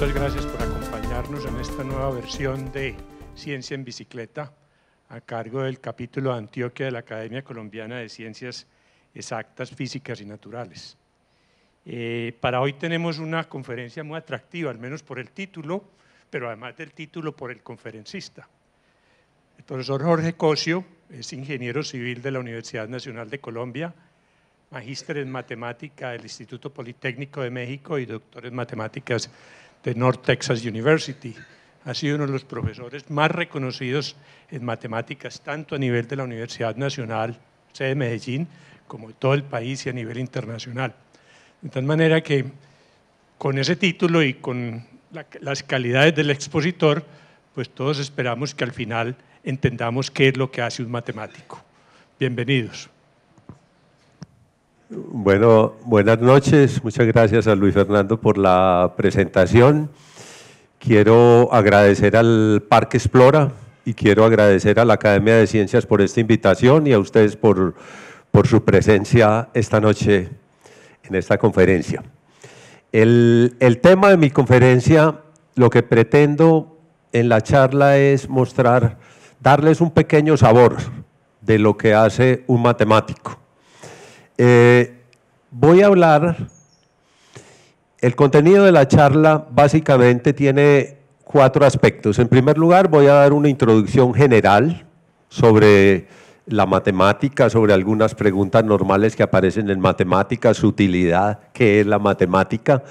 muchas gracias por acompañarnos en esta nueva versión de Ciencia en Bicicleta a cargo del capítulo Antioquia de la Academia Colombiana de Ciencias Exactas, Físicas y Naturales. Eh, para hoy tenemos una conferencia muy atractiva, al menos por el título, pero además del título por el conferencista. El profesor Jorge Cosio es ingeniero civil de la Universidad Nacional de Colombia, magíster en matemática del Instituto Politécnico de México y doctor en matemáticas de North Texas University. Ha sido uno de los profesores más reconocidos en matemáticas, tanto a nivel de la Universidad Nacional, sede de Medellín, como de todo el país y a nivel internacional. De tal manera que con ese título y con las calidades del expositor, pues todos esperamos que al final entendamos qué es lo que hace un matemático. Bienvenidos. Bueno, buenas noches. Muchas gracias a Luis Fernando por la presentación. Quiero agradecer al Parque Explora y quiero agradecer a la Academia de Ciencias por esta invitación y a ustedes por, por su presencia esta noche en esta conferencia. el tema de mi conferencia, lo que pretendo en la charla es mostrar, darles un pequeño sabor de lo que hace un matemático eh, voy a hablar, el contenido de la charla básicamente tiene cuatro aspectos. En primer lugar, voy a dar una introducción general sobre la matemática, sobre algunas preguntas normales que aparecen en matemática, su utilidad, qué es la matemática.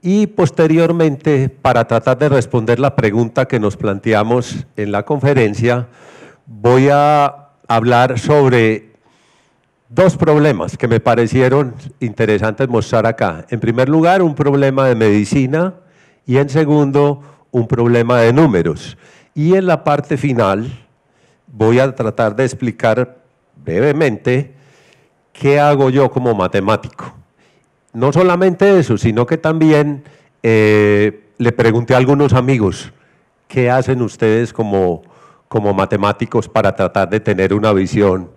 Y posteriormente, para tratar de responder la pregunta que nos planteamos en la conferencia, voy a hablar sobre dos problemas que me parecieron interesantes mostrar acá. En primer lugar, un problema de medicina y en segundo, un problema de números. Y en la parte final voy a tratar de explicar brevemente qué hago yo como matemático. No solamente eso, sino que también eh, le pregunté a algunos amigos, ¿qué hacen ustedes como, como matemáticos para tratar de tener una visión?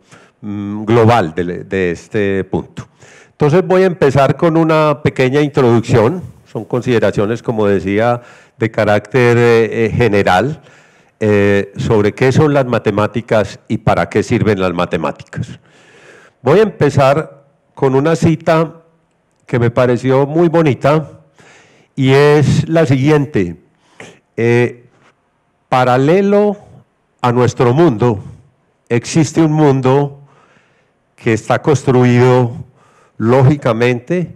Mm, global de, este punto. Entonces voy a empezar con una pequeña introducción, son consideraciones, como decía, de carácter eh, general eh, sobre qué son las matemáticas y para qué sirven las matemáticas. Voy a empezar con una cita que me pareció muy bonita y es la siguiente. Eh, paralelo a nuestro mundo existe un mundo que está construido lógicamente,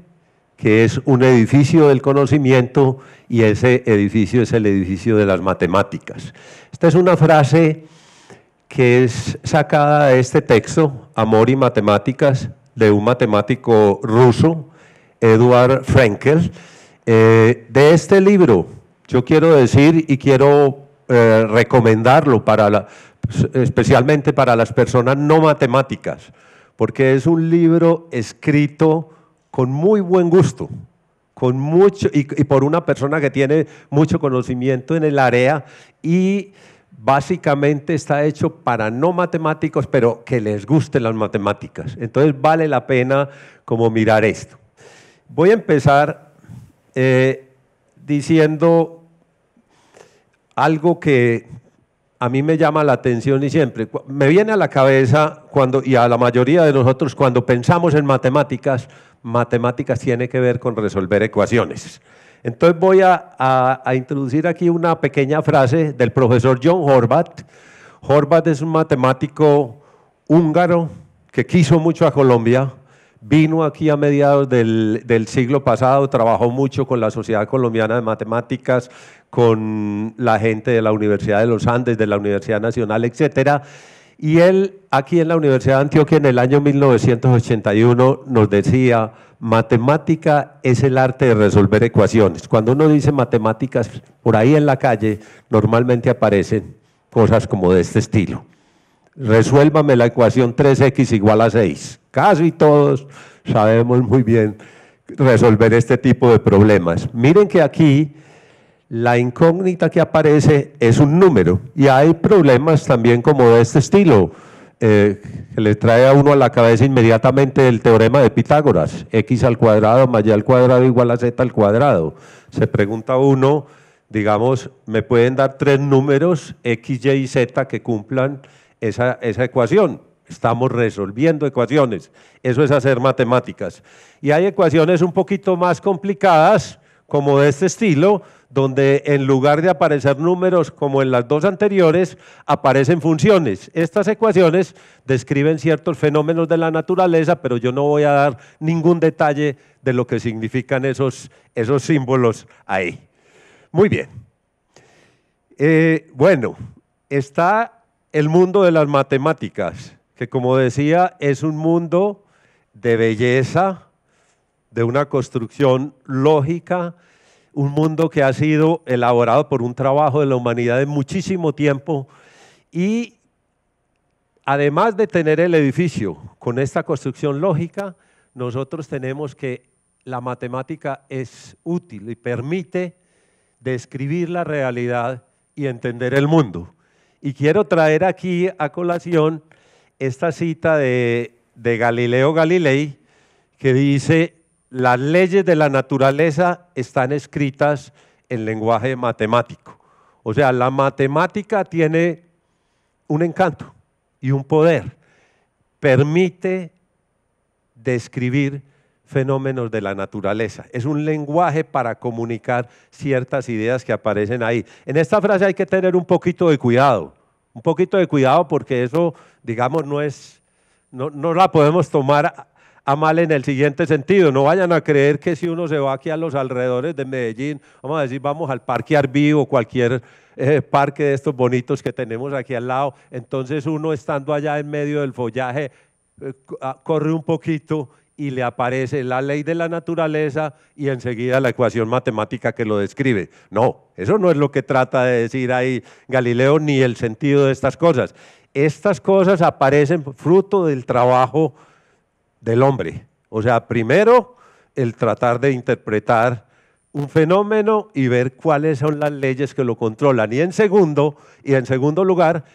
que es un edificio del conocimiento y ese edificio es el edificio de las matemáticas. Esta es una frase que es sacada de este texto, Amor y Matemáticas, de un matemático ruso, Eduard Frenkel. Eh, de este libro, yo quiero decir y quiero eh, recomendarlo para especialmente para las personas no matemáticas, porque es un libro escrito con muy buen gusto, con mucho, y, por una persona que tiene mucho conocimiento en el área y básicamente está hecho para no matemáticos, pero que les gusten las matemáticas. Entonces vale la pena como mirar esto. Voy a empezar eh, diciendo algo que a mí me llama la atención y siempre me viene a la cabeza cuando y a la mayoría de nosotros cuando pensamos en matemáticas, matemáticas tiene que ver con resolver ecuaciones. Entonces voy a, introducir aquí una pequeña frase del profesor John Horvath. Horvath es un matemático húngaro que quiso mucho a Colombia vino aquí a mediados del, siglo pasado, trabajó mucho con la Sociedad Colombiana de Matemáticas, con la gente de la Universidad de los Andes, de la Universidad Nacional, etcétera. Y él aquí en la Universidad de Antioquia en el año 1981 nos decía, matemática es el arte de resolver ecuaciones. Cuando uno dice matemáticas, por ahí en la calle normalmente aparecen cosas como de este estilo resuélvame la ecuación 3x igual a 6. Casi todos sabemos muy bien resolver este tipo de problemas. Miren que aquí la incógnita que aparece es un número y hay problemas también como de este estilo. Eh, que le trae a uno a la cabeza inmediatamente el teorema de Pitágoras, x al cuadrado más y al cuadrado igual a z al cuadrado. Se pregunta uno, digamos, me pueden dar tres números, x, y y z, que cumplan esa, ecuación. Estamos resolviendo ecuaciones. Eso es hacer matemáticas. Y hay ecuaciones un poquito más complicadas, como de este estilo, donde en lugar de aparecer números como en las dos anteriores, aparecen funciones. Estas ecuaciones describen ciertos fenómenos de la naturaleza, pero yo no voy a dar ningún detalle de lo que significan esos, esos símbolos ahí. Muy bien. Eh, bueno, está el mundo de las matemáticas, que como decía, es un mundo de belleza, de una construcción lógica, un mundo que ha sido elaborado por un trabajo de la humanidad de muchísimo tiempo y además de tener el edificio con esta construcción lógica, nosotros tenemos que la matemática es útil y permite describir la realidad y entender el mundo. Y quiero traer aquí a colación esta cita de, Galileo Galilei que dice, las leyes de la naturaleza están escritas en lenguaje matemático. O sea, la matemática tiene un encanto y un poder. Permite describir fenómenos de la naturaleza. Es un lenguaje para comunicar ciertas ideas que aparecen ahí. En esta frase hay que tener un poquito de cuidado, un poquito de cuidado porque eso, digamos, no es, no, no la podemos tomar a mal en el siguiente sentido. No vayan a creer que si uno se va aquí a los alrededores de Medellín, vamos a decir, vamos al Parque Arbí o cualquier eh, parque de estos bonitos que tenemos aquí al lado. Entonces uno estando allá en medio del follaje eh, ah, corre un poquito y le aparece la ley de la naturaleza y enseguida la ecuación matemática que lo describe. No, eso no es lo que trata de decir ahí Galileo ni el sentido de estas cosas. Estas cosas aparecen fruto del trabajo del hombre. O sea, primero el tratar de interpretar un fenómeno y ver cuáles son las leyes que lo controlan. Y en segundo, y en segundo lugar,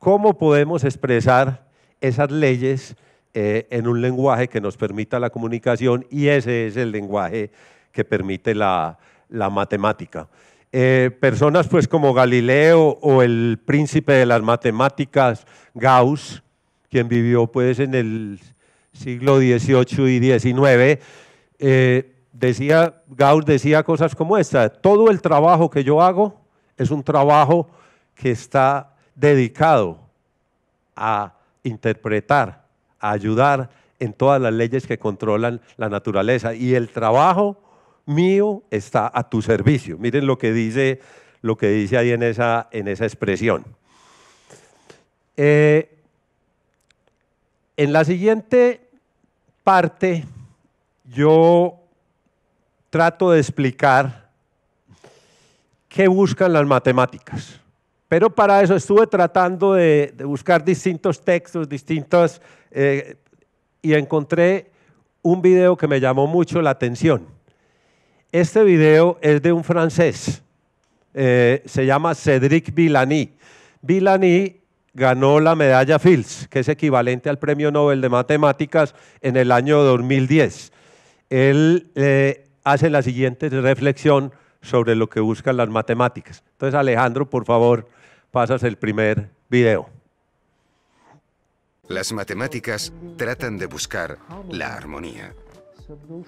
cómo podemos expresar esas leyes eh, en un lenguaje que nos permita la comunicación y ese es el lenguaje que permite la, matemática. Eh, personas pues como Galileo o el príncipe de las matemáticas Gauss, quien vivió pues en el siglo XVIII y XIX, eh, decía, Gauss decía cosas como esta, todo el trabajo que yo hago es un trabajo que está dedicado a interpretar a ayudar en todas las leyes que controlan la naturaleza. Y el trabajo mío está a tu servicio. Miren lo que dice, lo que dice ahí en esa, en esa expresión. Eh, en la siguiente parte yo trato de explicar qué buscan las matemáticas. Pero para eso estuve tratando de, de buscar distintos textos, distintas eh, y encontré un video que me llamó mucho la atención. Este video es de un francés, eh, se llama Cédric Villani. Villani ganó la medalla Fields, que es equivalente al Premio Nobel de Matemáticas en el año 2010. Él eh, hace la siguiente reflexión sobre lo que buscan las matemáticas. Entonces, Alejandro, por favor, pasas el primer video. Las matemáticas tratan de buscar la armonía.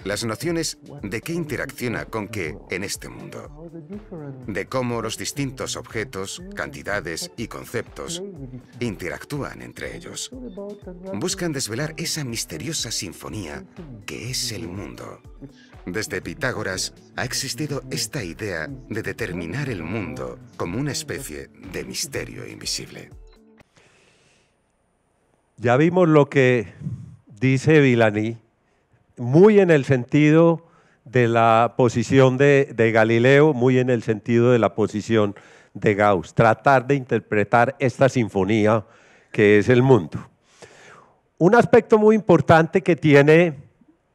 Las nociones de qué interacciona con qué en este mundo. De cómo los distintos objetos, cantidades y conceptos interactúan entre ellos. Buscan desvelar esa misteriosa sinfonía que es el mundo. Desde Pitágoras ha existido esta idea de determinar el mundo como una especie de misterio invisible. Ya vimos lo que dice Vilani, muy en el sentido de la posición de, Galileo, muy en el sentido de la posición de Gauss, tratar de interpretar esta sinfonía que es el mundo. Un aspecto muy importante que tiene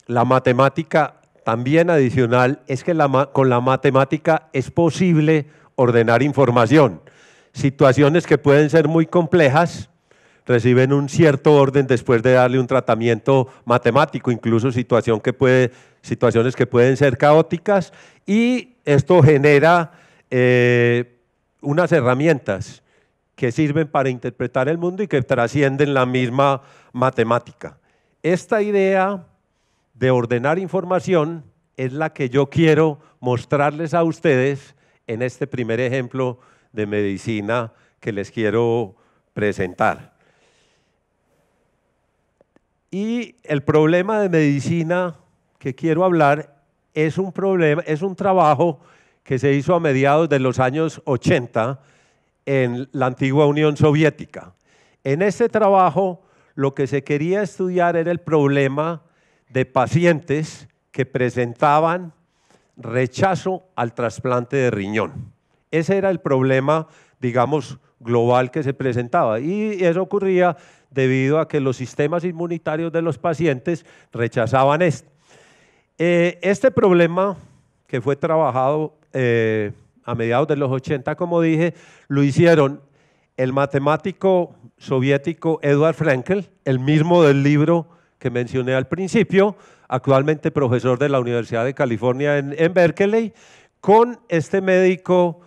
la matemática también adicional es que con la matemática es posible ordenar información, situaciones que pueden ser muy complejas, reciben un cierto orden después de darle un tratamiento matemático, incluso situación que puede, situaciones que pueden ser caóticas, y esto genera eh, unas herramientas que sirven para interpretar el mundo y que trascienden la misma matemática. Esta idea de ordenar información es la que yo quiero mostrarles a ustedes en este primer ejemplo de medicina que les quiero presentar. Y el problema de medicina que quiero hablar es un problema, es un trabajo que se hizo a mediados de los años 80 en la antigua Unión Soviética. En ese trabajo lo que se quería estudiar era el problema de pacientes que presentaban rechazo al trasplante de riñón. Ese era el problema, digamos, global que se presentaba. Y eso ocurría debido a que los sistemas inmunitarios de los pacientes rechazaban esto. Eh, este problema que fue trabajado eh, a mediados de los 80, como dije, lo hicieron el matemático soviético Eduard Frankel, el mismo del libro que mencioné al principio, actualmente profesor de la Universidad de California en, en Berkeley, con este médico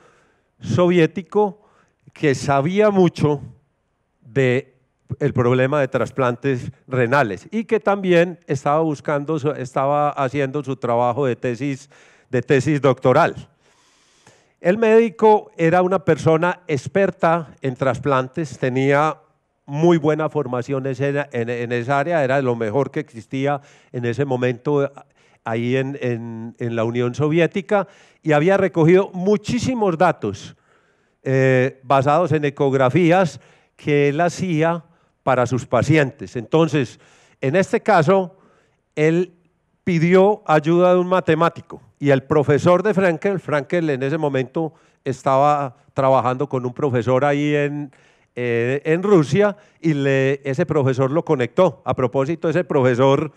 soviético que sabía mucho de el problema de trasplantes renales y que también estaba buscando, estaba haciendo su trabajo de tesis, de tesis doctoral. El médico era una persona experta en trasplantes, tenía muy buena formación en, esa área, era lo mejor que existía en ese momento eh, ahí en, la Unión Soviética y había recogido muchísimos datos eh, basados en ecografías que él hacía para sus pacientes. Entonces, en este caso, él pidió ayuda de un matemático y el profesor de Frankel, Frankel en ese momento estaba trabajando con un profesor ahí en, eh, en Rusia y le, ese profesor lo conectó. A propósito, ese profesor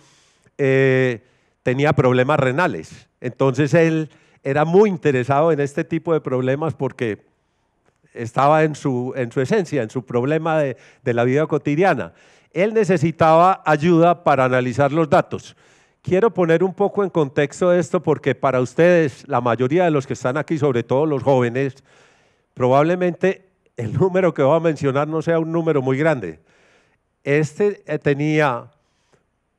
eh, tenía problemas renales, entonces él era muy interesado en este tipo de problemas porque estaba en su, esencia, en su problema de, de la vida cotidiana. Él necesitaba ayuda para analizar los datos. Quiero poner un poco en contexto esto porque para ustedes, la mayoría de los que están aquí, sobre todo los jóvenes, probablemente el número que voy a mencionar no sea un número muy grande. Este eh, tenía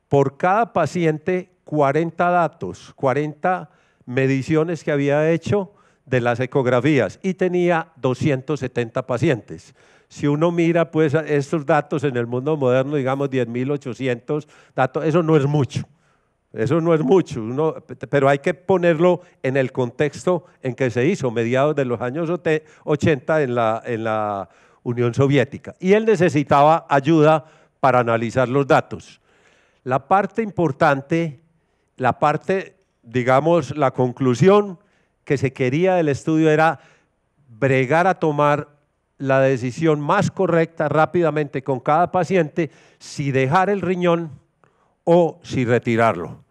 por cada paciente 40 datos, 40 mediciones que había hecho de las ecografías y tenía 270 pacientes. Si uno mira pues estos datos en el mundo moderno, digamos 10.800 datos, eso no es mucho. Eso no es mucho, pero hay que ponerlo en el contexto en que se hizo, mediados de los años 80 en en la Unión Soviética. Y él necesitaba ayuda para analizar los datos. La parte importante, la parte, digamos, la conclusión que se quería del estudio era bregar a tomar la decisión más correcta rápidamente con cada paciente si dejar el riñón o si retirarlo.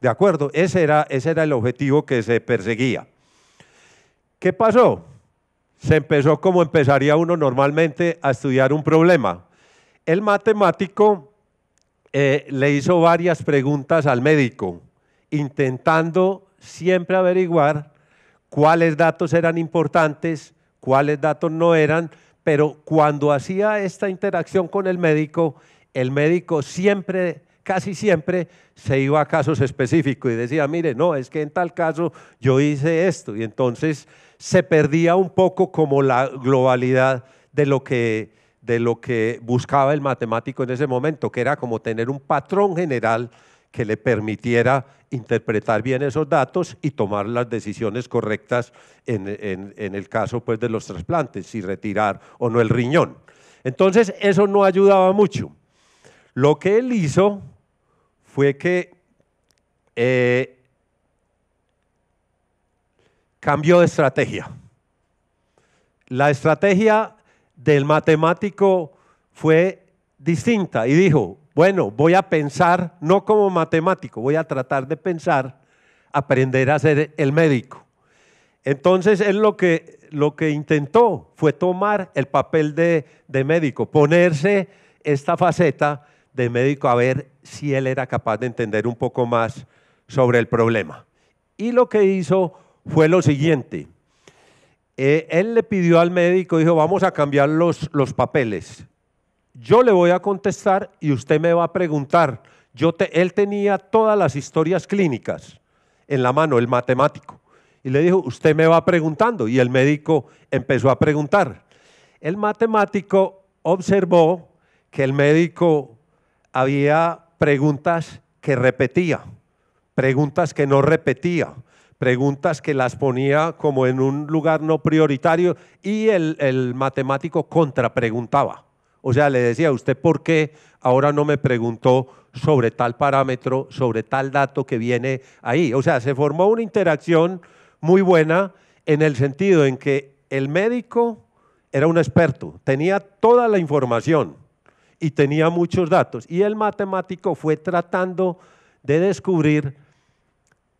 ¿De acuerdo? Ese era, ese era el objetivo que se perseguía. ¿Qué pasó? Se empezó como empezaría uno normalmente a estudiar un problema. El matemático eh, le hizo varias preguntas al médico, intentando siempre averiguar cuáles datos eran importantes, cuáles datos no eran, pero cuando hacía esta interacción con el médico, el médico siempre casi siempre se iba a casos específicos y decía, mire, no, es que en tal caso yo hice esto. Y entonces se perdía un poco como la globalidad de lo que, de lo que buscaba el matemático en ese momento, que era como tener un patrón general que le permitiera interpretar bien esos datos y tomar las decisiones correctas en, el caso pues, de los trasplantes, si retirar o no el riñón. Entonces, eso no ayudaba mucho. Lo que él hizo fue que eh, cambió de estrategia. La estrategia del matemático fue distinta y dijo, bueno, voy a pensar, no como matemático, voy a tratar de pensar, aprender a ser el médico. Entonces él lo que, lo que intentó fue tomar el papel de, médico, ponerse esta faceta de médico a ver si él era capaz de entender un poco más sobre el problema. Y lo que hizo fue lo siguiente. Eh, él le pidió al médico, dijo, vamos a cambiar los, los papeles yo le voy a contestar y usted me va a preguntar. Yo te, él tenía todas las historias clínicas en la mano, el matemático. Y le dijo, usted me va preguntando. Y el médico empezó a preguntar. El matemático observó que el médico había preguntas que repetía, preguntas que no repetía, preguntas que las ponía como en un lugar no prioritario y el, el matemático contrapreguntaba. O sea, le decía, ¿usted por qué ahora no me preguntó sobre tal parámetro, sobre tal dato que viene ahí? O sea, se formó una interacción muy buena en el sentido en que el médico era un experto, tenía toda la información y tenía muchos datos. Y el matemático fue tratando de descubrir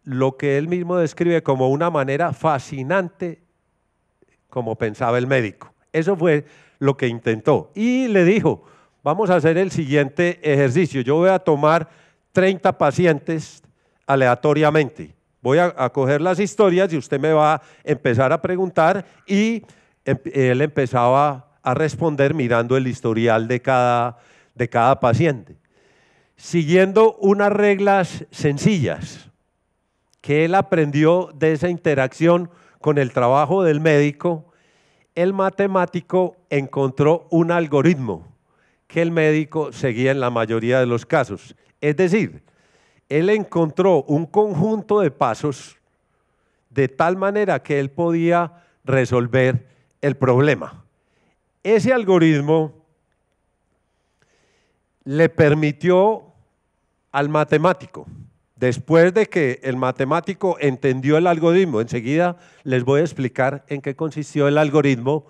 lo que él mismo describe como una manera fascinante como pensaba el médico. Eso fue lo que intentó. Y le dijo, vamos a hacer el siguiente ejercicio. Yo voy a tomar 30 pacientes aleatoriamente. Voy a, coger las historias y usted me va a empezar a preguntar y em, él empezaba a responder mirando el historial de cada, de cada paciente, siguiendo unas reglas sencillas que él aprendió de esa interacción con el trabajo del médico el matemático encontró un algoritmo que el médico seguía en la mayoría de los casos. Es decir, él encontró un conjunto de pasos de tal manera que él podía resolver el problema. Ese algoritmo le permitió al matemático Después de que el matemático entendió el algoritmo, enseguida les voy a explicar en qué consistió el algoritmo,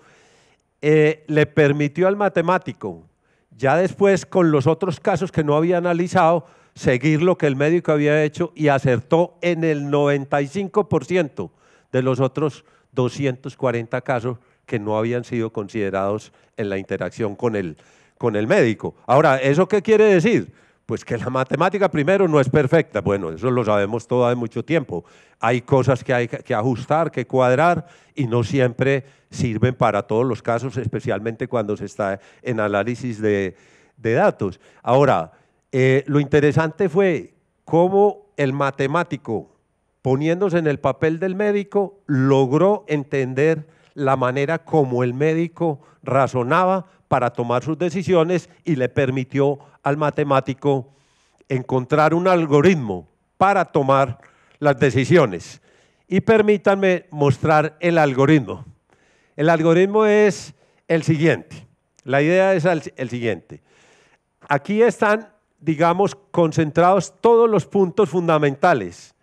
eh, le permitió al matemático, ya después con los otros casos que no había analizado, seguir lo que el médico había hecho y acertó en el 95% de los otros 240 casos que no habían sido considerados en la interacción con el, con el médico. Ahora, ¿eso qué quiere decir? Pues que la matemática primero no es perfecta. Bueno, eso lo sabemos todo hace mucho tiempo. Hay cosas que hay que ajustar, que cuadrar y no siempre sirven para todos los casos, especialmente cuando se está en análisis de, datos. Ahora, eh, lo interesante fue cómo el matemático, poniéndose en el papel del médico, logró entender la manera como el médico razonaba para tomar sus decisiones y le permitió al matemático encontrar un algoritmo para tomar las decisiones. Y permítanme mostrar el algoritmo. El algoritmo es el siguiente. La idea es el siguiente. Aquí están, digamos, concentrados todos los puntos fundamentales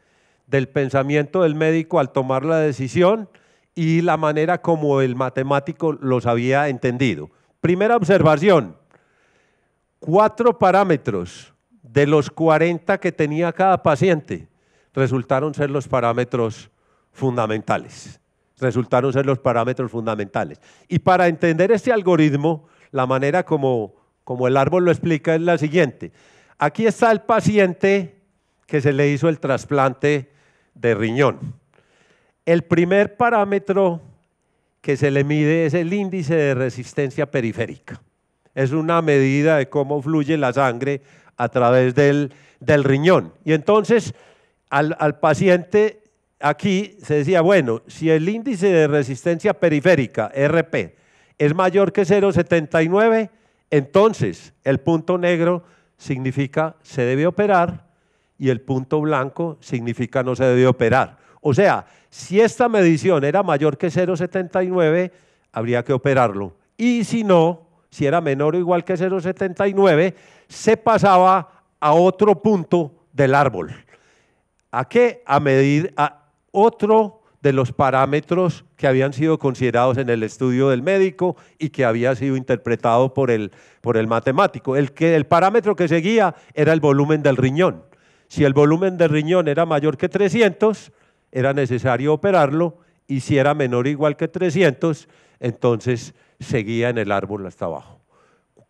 del pensamiento del médico al tomar la decisión y la manera como el matemático los había entendido. Primera observación, cuatro parámetros de los 40 que tenía cada paciente resultaron ser los parámetros fundamentales. Resultaron ser los parámetros fundamentales. Y para entender este algoritmo, la manera como, como el árbol lo explica es la siguiente. Aquí está el paciente que se le hizo el trasplante de riñón. El primer parámetro que se le mide es el índice de resistencia periférica. Es una medida de cómo fluye la sangre a través del, del riñón. Y entonces al, al paciente aquí se decía, bueno, si el índice de resistencia periférica, RP, es mayor que 0,79, entonces el punto negro significa se debe operar y el punto blanco significa no se debe operar. O sea, si esta medición era mayor que 0,79, habría que operarlo. Y si no, si era menor o igual que 0,79, se pasaba a otro punto del árbol. ¿A qué? A medir a otro de los parámetros que habían sido considerados en el estudio del médico y que había sido interpretado por el, por el matemático. El, que, el parámetro que seguía era el volumen del riñón. Si el volumen del riñón era mayor que 300, era necesario operarlo y si era menor o igual que 300, entonces seguía en el árbol hasta abajo.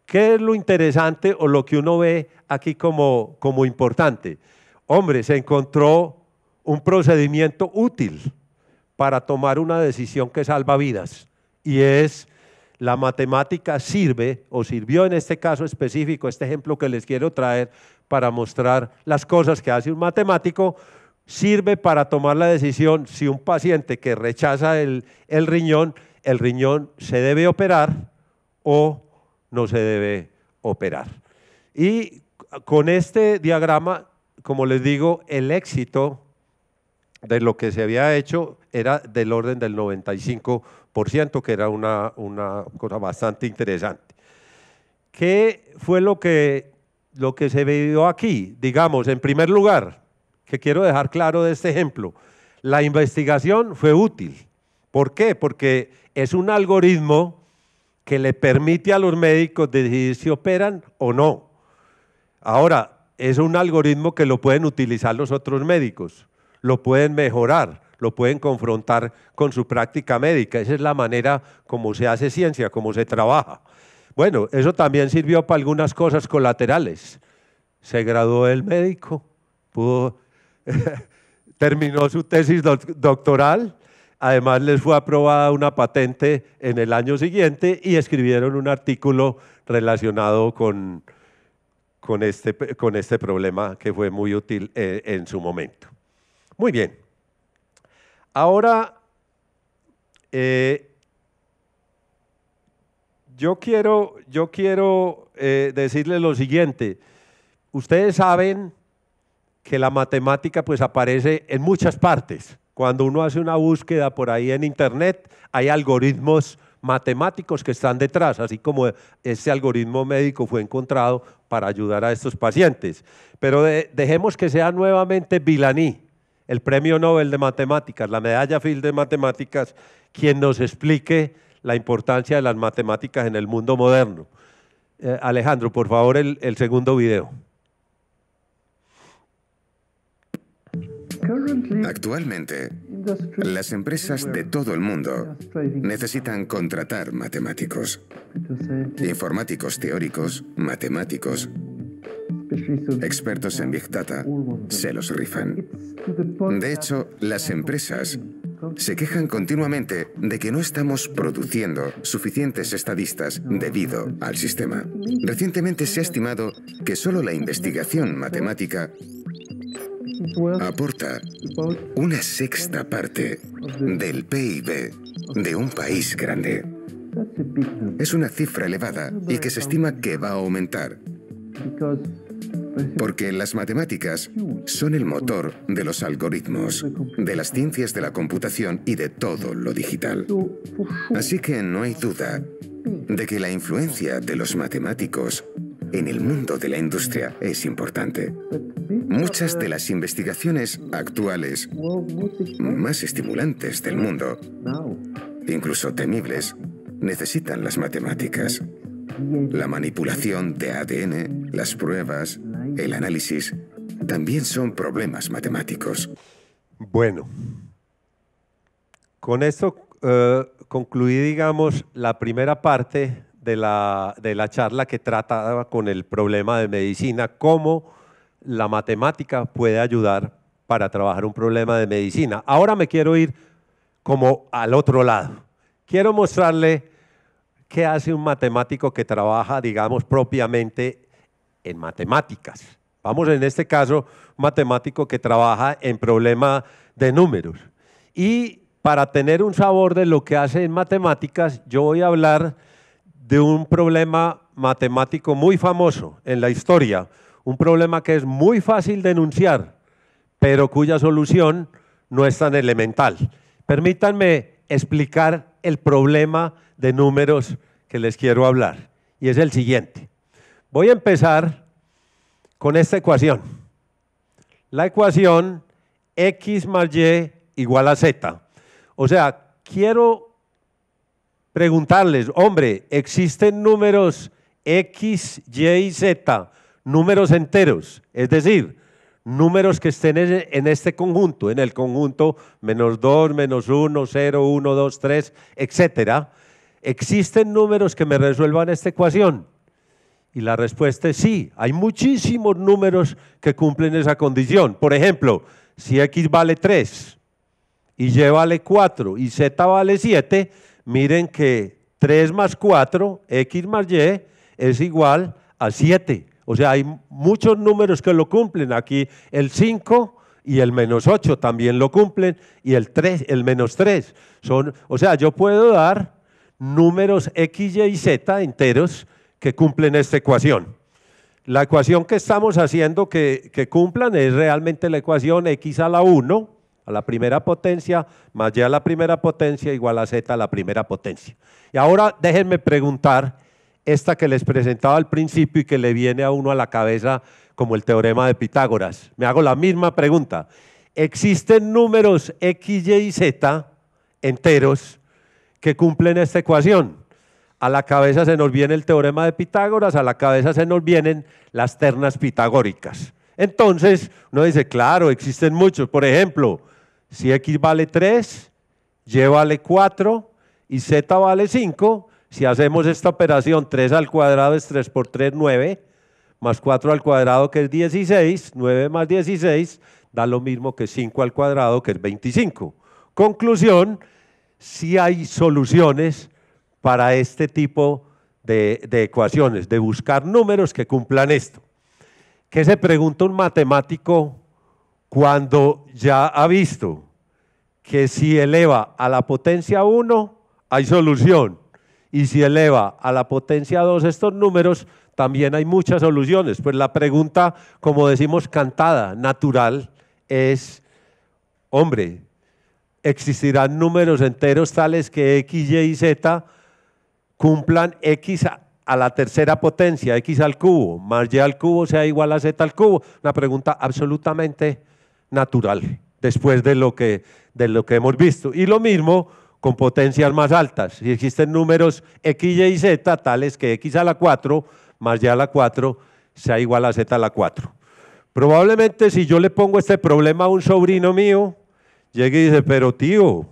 ¿Qué es lo interesante o lo que uno ve aquí como, como importante? Hombre, se encontró un procedimiento útil para tomar una decisión que salva vidas y es la matemática sirve o sirvió en este caso específico, este ejemplo que les quiero traer para mostrar las cosas que hace un matemático, sirve para tomar la decisión si un paciente que rechaza el, el riñón el riñón se debe operar o no se debe operar. Y con este diagrama, como les digo, el éxito de lo que se había hecho era del orden del 95%, que era una, una cosa bastante interesante. ¿Qué fue lo que, lo que se vio aquí? Digamos, en primer lugar, que quiero dejar claro de este ejemplo, la investigación fue útil. ¿Por qué? Porque es un algoritmo que le permite a los médicos decidir si operan o no. Ahora, es un algoritmo que lo pueden utilizar los otros médicos, lo pueden mejorar, lo pueden confrontar con su práctica médica. Esa es la manera como se hace ciencia, como se trabaja. Bueno, eso también sirvió para algunas cosas colaterales. Se graduó el médico, terminó su tesis doctoral Además, les fue aprobada una patente en el año siguiente y escribieron un artículo relacionado con, este, este, problema que fue muy útil eh, en su momento. Muy bien. Ahora, eh, yo quiero, yo quiero eh, decirles lo siguiente. Ustedes saben que la matemática pues aparece en muchas partes. Cuando uno hace una búsqueda por ahí en Internet, hay algoritmos matemáticos que están detrás, así como ese algoritmo médico fue encontrado para ayudar a estos pacientes. Pero dejemos que sea nuevamente Vilani, el premio Nobel de Matemáticas, la medalla Field de Matemáticas, quien nos explique la importancia de las matemáticas en el mundo moderno. Eh, Alejandro, por favor, el, el segundo video. Actualmente, las empresas de todo el mundo necesitan contratar matemáticos, informáticos teóricos, matemáticos, expertos en Big Data, se los rifan. De hecho, las empresas se quejan continuamente de que no estamos produciendo suficientes estadistas debido al sistema. Recientemente se ha estimado que solo la investigación matemática pues, aporta pues, una sexta parte del PIB de un país grande. Es una cifra elevada y que se estima que va a aumentar, porque las matemáticas son el motor de los algoritmos, de las ciencias de la computación y de todo lo digital. Así que no hay duda de que la influencia de los matemáticos en el mundo de la industria es importante. Muchas de las investigaciones actuales más estimulantes del mundo, incluso temibles, necesitan las matemáticas. La manipulación de ADN, las pruebas, el análisis, también son problemas matemáticos. Bueno, con esto eh, concluí, digamos, la primera parte de la, charla que trataba con el problema de medicina, cómo la matemática puede ayudar para trabajar un problema de medicina. Ahora me quiero ir como al otro lado. Quiero mostrarle qué hace un matemático que trabaja, digamos, propiamente en matemáticas. Vamos en este caso, matemático que trabaja en problema de números. Y para tener un sabor de lo que hace en matemáticas, yo voy a hablar de un problema matemático muy famoso en la historia, un problema que es muy fácil denunciar pero cuya solución no es tan elemental. Permítanme explicar el problema de números que les quiero hablar, y es el siguiente. Voy a empezar con esta ecuación. La ecuación x más y igual a z. O sea, quiero preguntarles, hombre, existen números X, Y y Z, números enteros, es decir, números que estén en este conjunto, en el conjunto menos 2, menos 1, 0, 1, 2, 3, etc. ¿Existen números que me resuelvan esta ecuación? Y la respuesta es sí, hay muchísimos números que cumplen esa condición. Por ejemplo, si X vale 3 y Y vale 4 y Z vale 7, miren que 3 más 4, x más y, es igual a 7. O sea, hay muchos números que lo cumplen. Aquí el 5 y el menos 8 también lo cumplen, y el 3, el menos 3. Son, o sea, yo puedo dar números x, y, y z enteros que cumplen esta ecuación. La ecuación que estamos haciendo que cumplan es realmente la ecuación x a la 1 a la primera potencia, más Y a la primera potencia igual a z a la primera potencia. Y ahora déjenme preguntar esta que les presentaba al principio y que le viene a uno a la cabeza como el teorema de Pitágoras. Me hago la misma pregunta. ¿Existen números x, y y z enteros que cumplen esta ecuación? A la cabeza se nos viene el teorema de Pitágoras, a la cabeza se nos vienen las ternas pitagóricas. Entonces, uno dice, claro, existen muchos. Por ejemplo, si X vale 3, Y vale 4 y Z vale 5, si hacemos esta operación 3 al cuadrado es 3 por 3, 9, más 4 al cuadrado que es 16, 9 más 16 da lo mismo que 5 al cuadrado que es 25. Conclusión, si sí hay soluciones para este tipo de, de ecuaciones, de buscar números que cumplan esto. ¿Qué se pregunta un matemático cuando ya ha visto que si eleva a la potencia 1, hay solución. Y si eleva a la potencia 2 estos números, también hay muchas soluciones. Pues la pregunta, como decimos, cantada, natural, es, hombre, existirán números enteros tales que x, y y z cumplan x a la tercera potencia, x al cubo, más y al cubo sea igual a z al cubo. Una pregunta absolutamente natural, después de lo que, de lo que hemos visto. Y lo mismo con potencias más altas. Si existen números x, y, z, tales que x a la 4 más y a la 4 sea igual a z a la 4. Probablemente si yo le pongo este problema a un sobrino mío, llegue y dice, pero tío,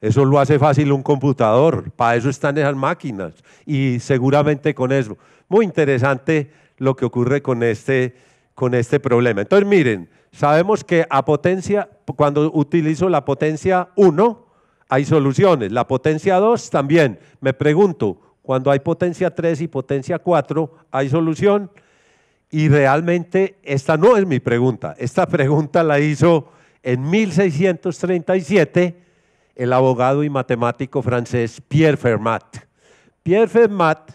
eso lo hace fácil un computador, para eso están esas máquinas y seguramente con eso. Muy interesante lo que ocurre con este, con este problema. Entonces miren, Sabemos que a potencia, cuando utilizo la potencia 1, hay soluciones. La potencia 2 también. Me pregunto, cuando hay potencia 3 y potencia 4, ¿hay solución? Y realmente esta no es mi pregunta. Esta pregunta la hizo en 1637 el abogado y matemático francés Pierre Fermat. Pierre Fermat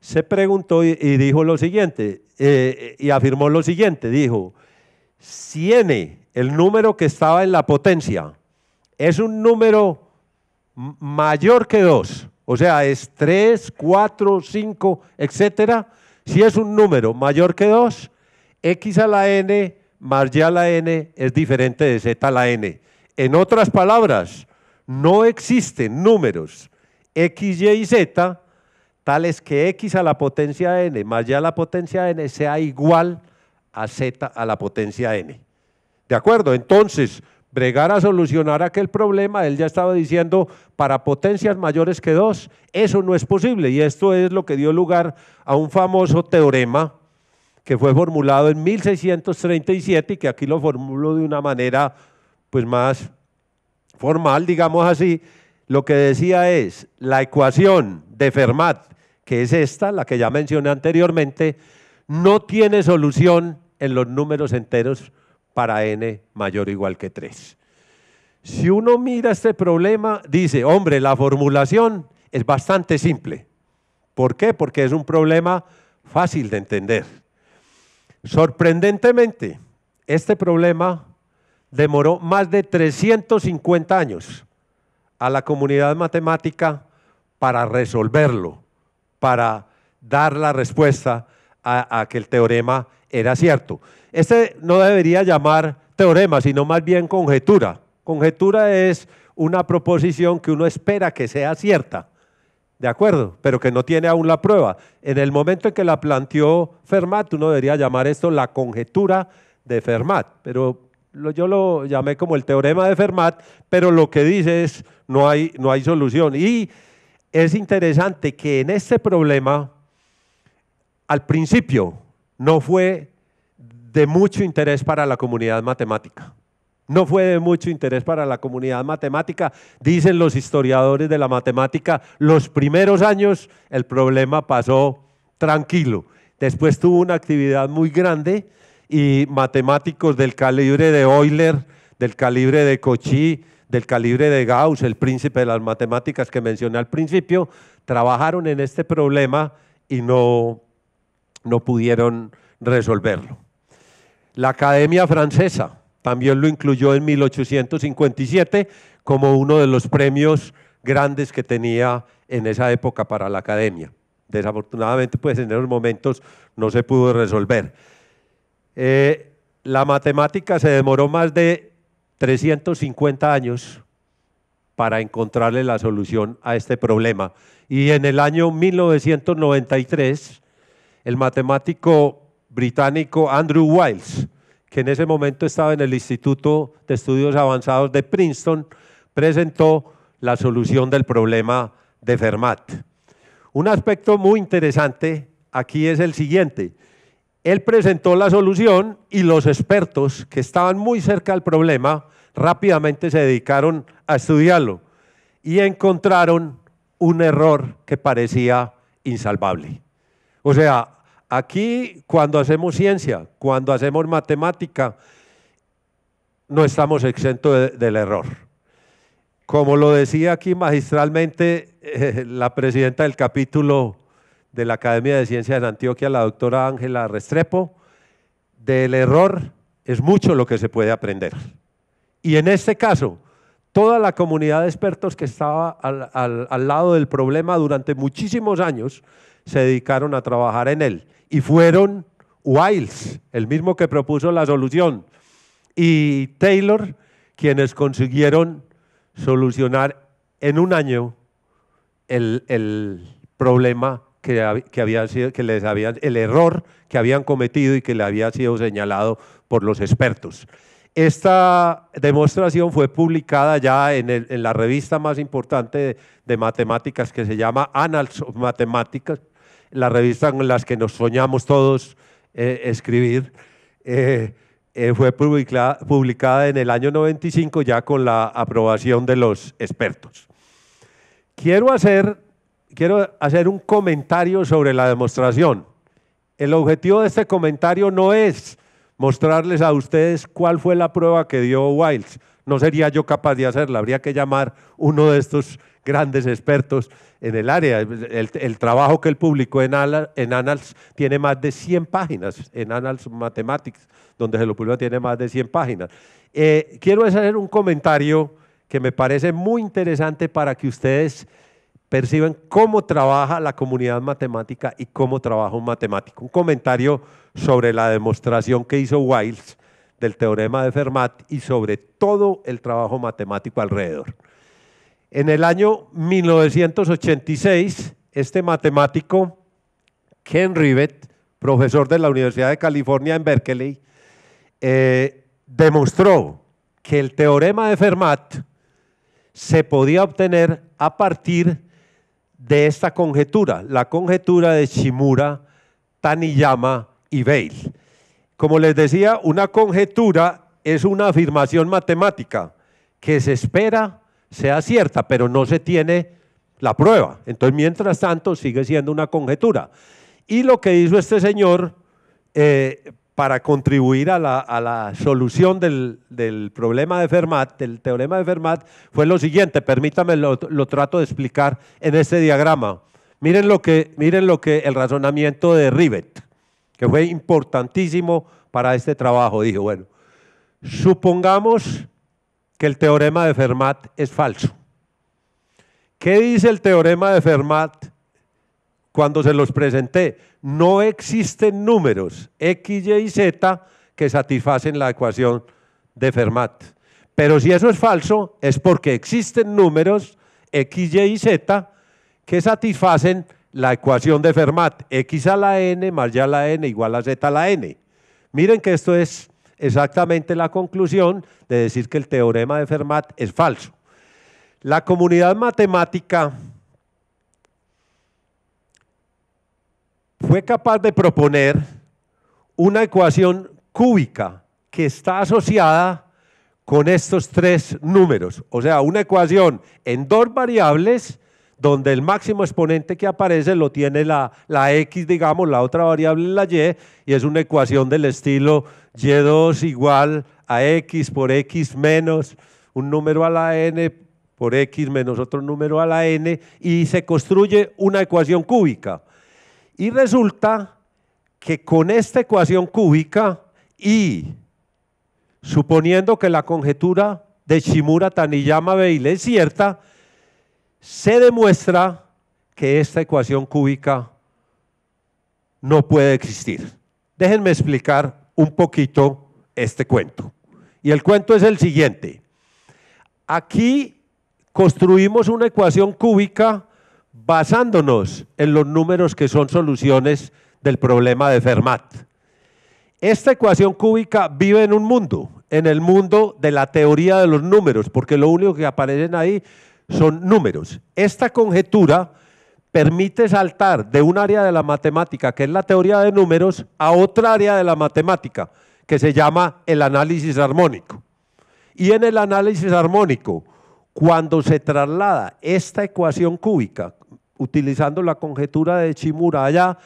se preguntó y, dijo lo siguiente, eh, y afirmó lo siguiente, dijo, si n, el número que estaba en la potencia, es un número mayor que 2, o sea, es 3, 4, 5, etcétera. Si es un número mayor que 2, x a la n más y a la n es diferente de z a la n. En otras palabras, no existen números x, y y z tales que x a la potencia n más y a la potencia n sea igual a a z a la potencia n. ¿De acuerdo? Entonces, bregar a solucionar aquel problema, él ya estaba diciendo, para potencias mayores que 2, eso no es posible. Y esto es lo que dio lugar a un famoso teorema que fue formulado en 1637 y que aquí lo formulo de una manera pues más formal, digamos así. Lo que decía es, la ecuación de Fermat, que es esta, la que ya mencioné anteriormente, no tiene solución en los números enteros para n mayor o igual que 3. Si uno mira este problema, dice, hombre, la formulación es bastante simple. ¿Por qué? Porque es un problema fácil de entender. Sorprendentemente, este problema demoró más de 350 años a la comunidad matemática para resolverlo, para dar la respuesta a, aquel que el teorema era cierto. Este no debería llamar teorema, sino más bien conjetura. Conjetura es una proposición que uno espera que sea cierta, ¿de acuerdo? Pero que no tiene aún la prueba. En el momento en que la planteó Fermat, uno debería llamar esto la conjetura de Fermat, pero yo lo llamé como el teorema de Fermat, pero lo que dice es no hay, no hay solución. Y es interesante que en este problema, al principio, no fue de mucho interés para la comunidad matemática. No fue de mucho interés para la comunidad matemática. Dicen los historiadores de la matemática, los primeros años el problema pasó tranquilo. Después tuvo una actividad muy grande y matemáticos del calibre de Euler, del calibre de Cauchy, del calibre de Gauss, el príncipe de las matemáticas que mencioné al principio, trabajaron en este problema y no, no pudieron resolverlo. La Academia Francesa también lo incluyó en 1857 como uno de los premios grandes que tenía en esa época para la Academia. Desafortunadamente, pues en esos momentos no se pudo resolver. Eh, la matemática se demoró más de 350 años para encontrarle la solución a este problema. Y en el año 1993 el matemático británico Andrew Wiles, que en ese momento estaba en el Instituto de Estudios Avanzados de Princeton, presentó la solución del problema de Fermat. Un aspecto muy interesante aquí es el siguiente. Él presentó la solución y los expertos que estaban muy cerca del problema rápidamente se dedicaron a estudiarlo y encontraron un error que parecía insalvable. O sea, aquí cuando hacemos ciencia, cuando hacemos matemática, no estamos exentos del error. Como lo decía aquí magistralmente eh, la presidenta del capítulo de la Academia de Ciencias de Antioquia, la doctora Ángela Restrepo, del error es mucho lo que se puede aprender. Y en este caso, toda la comunidad de expertos que estaba al lado del problema durante muchísimos años se dedicaron a trabajar en él. Y fueron Wiles, el mismo que propuso la solución, y Taylor, quienes consiguieron solucionar en un año el, problema que, que, había sido, que les habían, el error que habían cometido y que le había sido señalado por los expertos. Esta demostración fue publicada ya en, en la revista más importante de, de matemáticas que se llama Annals of Mathematics, la revista con las que nos soñamos todos eh, escribir, eh, eh, fue publicada en el año 95 ya con la aprobación de los expertos. Quiero hacer, quiero hacer un comentario sobre la demostración. El objetivo de este comentario no es mostrarles a ustedes cuál fue la prueba que dio Wiles. No sería yo capaz de hacerla, habría que llamar uno de estos grandes expertos en el área. El, trabajo que él publicó en, en Annals tiene más de 100 páginas, en Annals Mathematics, donde se lo publicó, tiene más de 100 páginas. Eh, quiero hacer un comentario que me parece muy interesante para que ustedes perciban cómo trabaja la comunidad matemática y cómo trabaja un matemático. Un comentario sobre la demostración que hizo Wiles del teorema de Fermat y sobre todo el trabajo matemático alrededor. En el año 1986, este matemático, Ken Rivet, profesor de la Universidad de California en Berkeley, eh, demostró que el teorema de Fermat se podía obtener a partir de esta conjetura, la conjetura de Shimura, Taniyama y Bale. Como les decía, una conjetura es una afirmación matemática que se espera sea cierta, pero no se tiene la prueba. Entonces, mientras tanto, sigue siendo una conjetura. Y lo que hizo este señor eh, para contribuir a la, solución del, problema de Fermat, del teorema de Fermat, fue lo siguiente, permítame, lo, trato de explicar en este diagrama. Miren lo, que, miren lo que el razonamiento de Rivet, que fue importantísimo para este trabajo, dijo, bueno, supongamos que el teorema de Fermat es falso. ¿Qué dice el teorema de Fermat cuando se los presenté? No existen números x, y y z que satisfacen la ecuación de Fermat. Pero si eso es falso, es porque existen números x, y y z que satisfacen la ecuación de Fermat, x a la n más y a la n igual a z a la n. Miren que esto es exactamente la conclusión de decir que el teorema de Fermat es falso. La comunidad matemática fue capaz de proponer una ecuación cúbica que está asociada con estos tres números. O sea, una ecuación en dos variables donde el máximo exponente que aparece lo tiene la, la X, digamos, la otra variable la Y, y es una ecuación del estilo y2 e igual a X por X menos un número a la N por X menos otro número a la N y se construye una ecuación cúbica. Y resulta que con esta ecuación cúbica y suponiendo que la conjetura de Shimura Taniyama Beile es cierta, se demuestra que esta ecuación cúbica no puede existir. Déjenme explicar un poquito este cuento. Y el cuento es el siguiente. Aquí construimos una ecuación cúbica basándonos en los números que son soluciones del problema de Fermat. Esta ecuación cúbica vive en un mundo, en el mundo de la teoría de los números, porque lo único que aparecen ahí son números. Esta conjetura permite saltar de un área de la matemática, que es la teoría de números, a otra área de la matemática, que se llama el análisis armónico. Y en el análisis armónico, cuando se traslada esta ecuación cúbica, utilizando la conjetura de allá,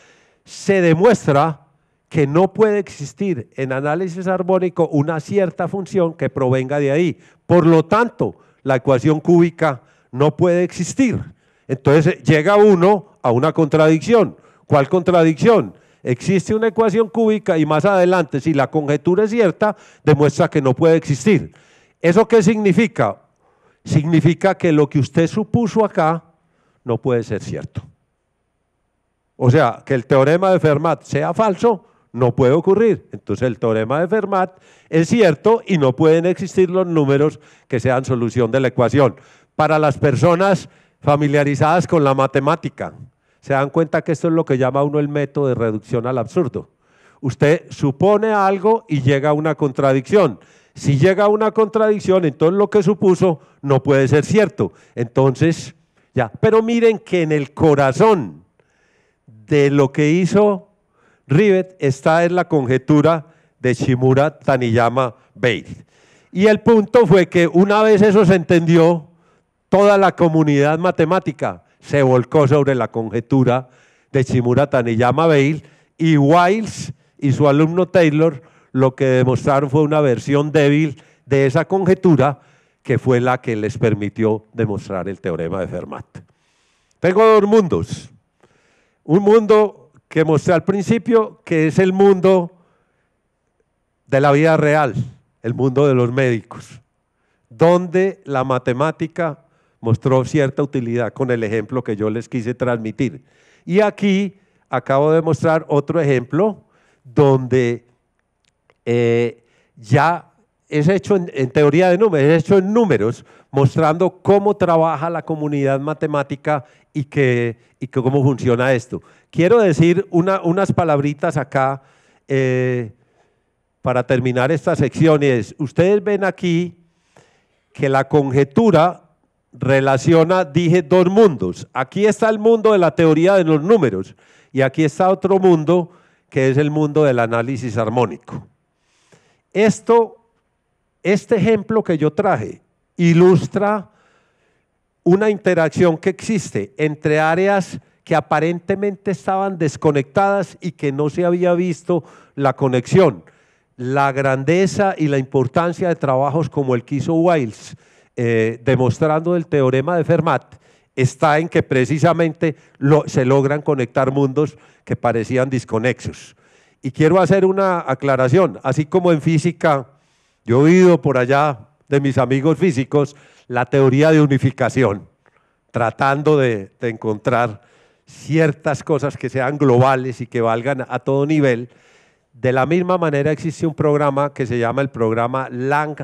se demuestra que no puede existir en análisis armónico una cierta función que provenga de ahí. Por lo tanto, la ecuación cúbica no puede existir. Entonces llega uno a una contradicción. ¿Cuál contradicción? Existe una ecuación cúbica y más adelante, si la conjetura es cierta, demuestra que no puede existir. ¿Eso qué significa? Significa que lo que usted supuso acá no puede ser cierto. O sea, que el teorema de Fermat sea falso, no puede ocurrir. Entonces el teorema de Fermat es cierto y no pueden existir los números que sean solución de la ecuación. Para las personas familiarizadas con la matemática, se dan cuenta que esto es lo que llama uno el método de reducción al absurdo. Usted supone algo y llega a una contradicción. Si llega a una contradicción, entonces lo que supuso no puede ser cierto. Entonces, ya. Pero miren que en el corazón de lo que hizo Rivet está en la conjetura de Shimura Taniyama weil Y el punto fue que una vez eso se entendió, Toda la comunidad matemática se volcó sobre la conjetura de Shimura Taniyama Bale y Wiles y su alumno Taylor lo que demostraron fue una versión débil de esa conjetura que fue la que les permitió demostrar el teorema de Fermat. Tengo dos mundos. Un mundo que mostré al principio, que es el mundo de la vida real, el mundo de los médicos, donde la matemática mostró cierta utilidad con el ejemplo que yo les quise transmitir. Y aquí acabo de mostrar otro ejemplo donde eh, ya es hecho en, teoría de números, es hecho en números, mostrando cómo trabaja la comunidad matemática y, que, y cómo funciona esto. Quiero decir unas palabritas acá eh, para terminar esta sección y ustedes ven aquí que la conjetura relaciona, dije, dos mundos. Aquí está el mundo de la teoría de los números y aquí está otro mundo que es el mundo del análisis armónico. Esto, este ejemplo que yo traje ilustra una interacción que existe entre áreas que aparentemente estaban desconectadas y que no se había visto la conexión, la grandeza y la importancia de trabajos como el que hizo Wiles eh, demostrando el teorema de Fermat está en que precisamente se logran conectar mundos que parecían desconexos. Y quiero hacer una aclaración, así como en física, yo he oído por allá de mis amigos físicos la teoría de unificación, tratando de, encontrar ciertas cosas que sean globales y que valgan a todo nivel. De la misma manera existe un programa que se llama el programa lang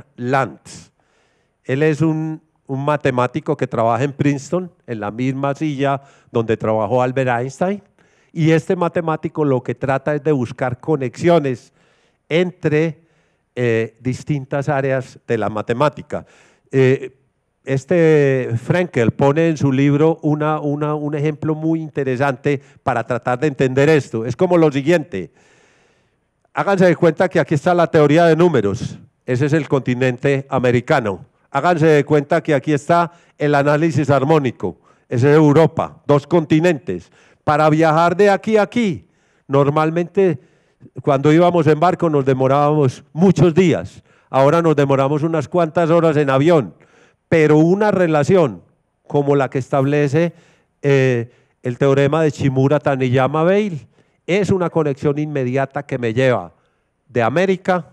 él es un, matemático que trabaja en Princeton, en la misma silla donde trabajó Albert Einstein. Y este matemático lo que trata es de buscar conexiones entre eh, distintas áreas de la matemática. Eh, este Frankel pone en su libro un ejemplo muy interesante para tratar de entender esto. Es como lo siguiente. Háganse de cuenta que aquí está la teoría de números. Ese es el continente americano. Háganse de cuenta que aquí está el análisis armónico. es Europa, dos continentes. Para viajar de aquí a aquí, normalmente cuando íbamos en barco nos demorábamos muchos días. Ahora nos demoramos unas cuantas horas en avión. Pero una relación como la que establece eh, el teorema de Shimura Taniyama Bale es una conexión inmediata que me lleva de América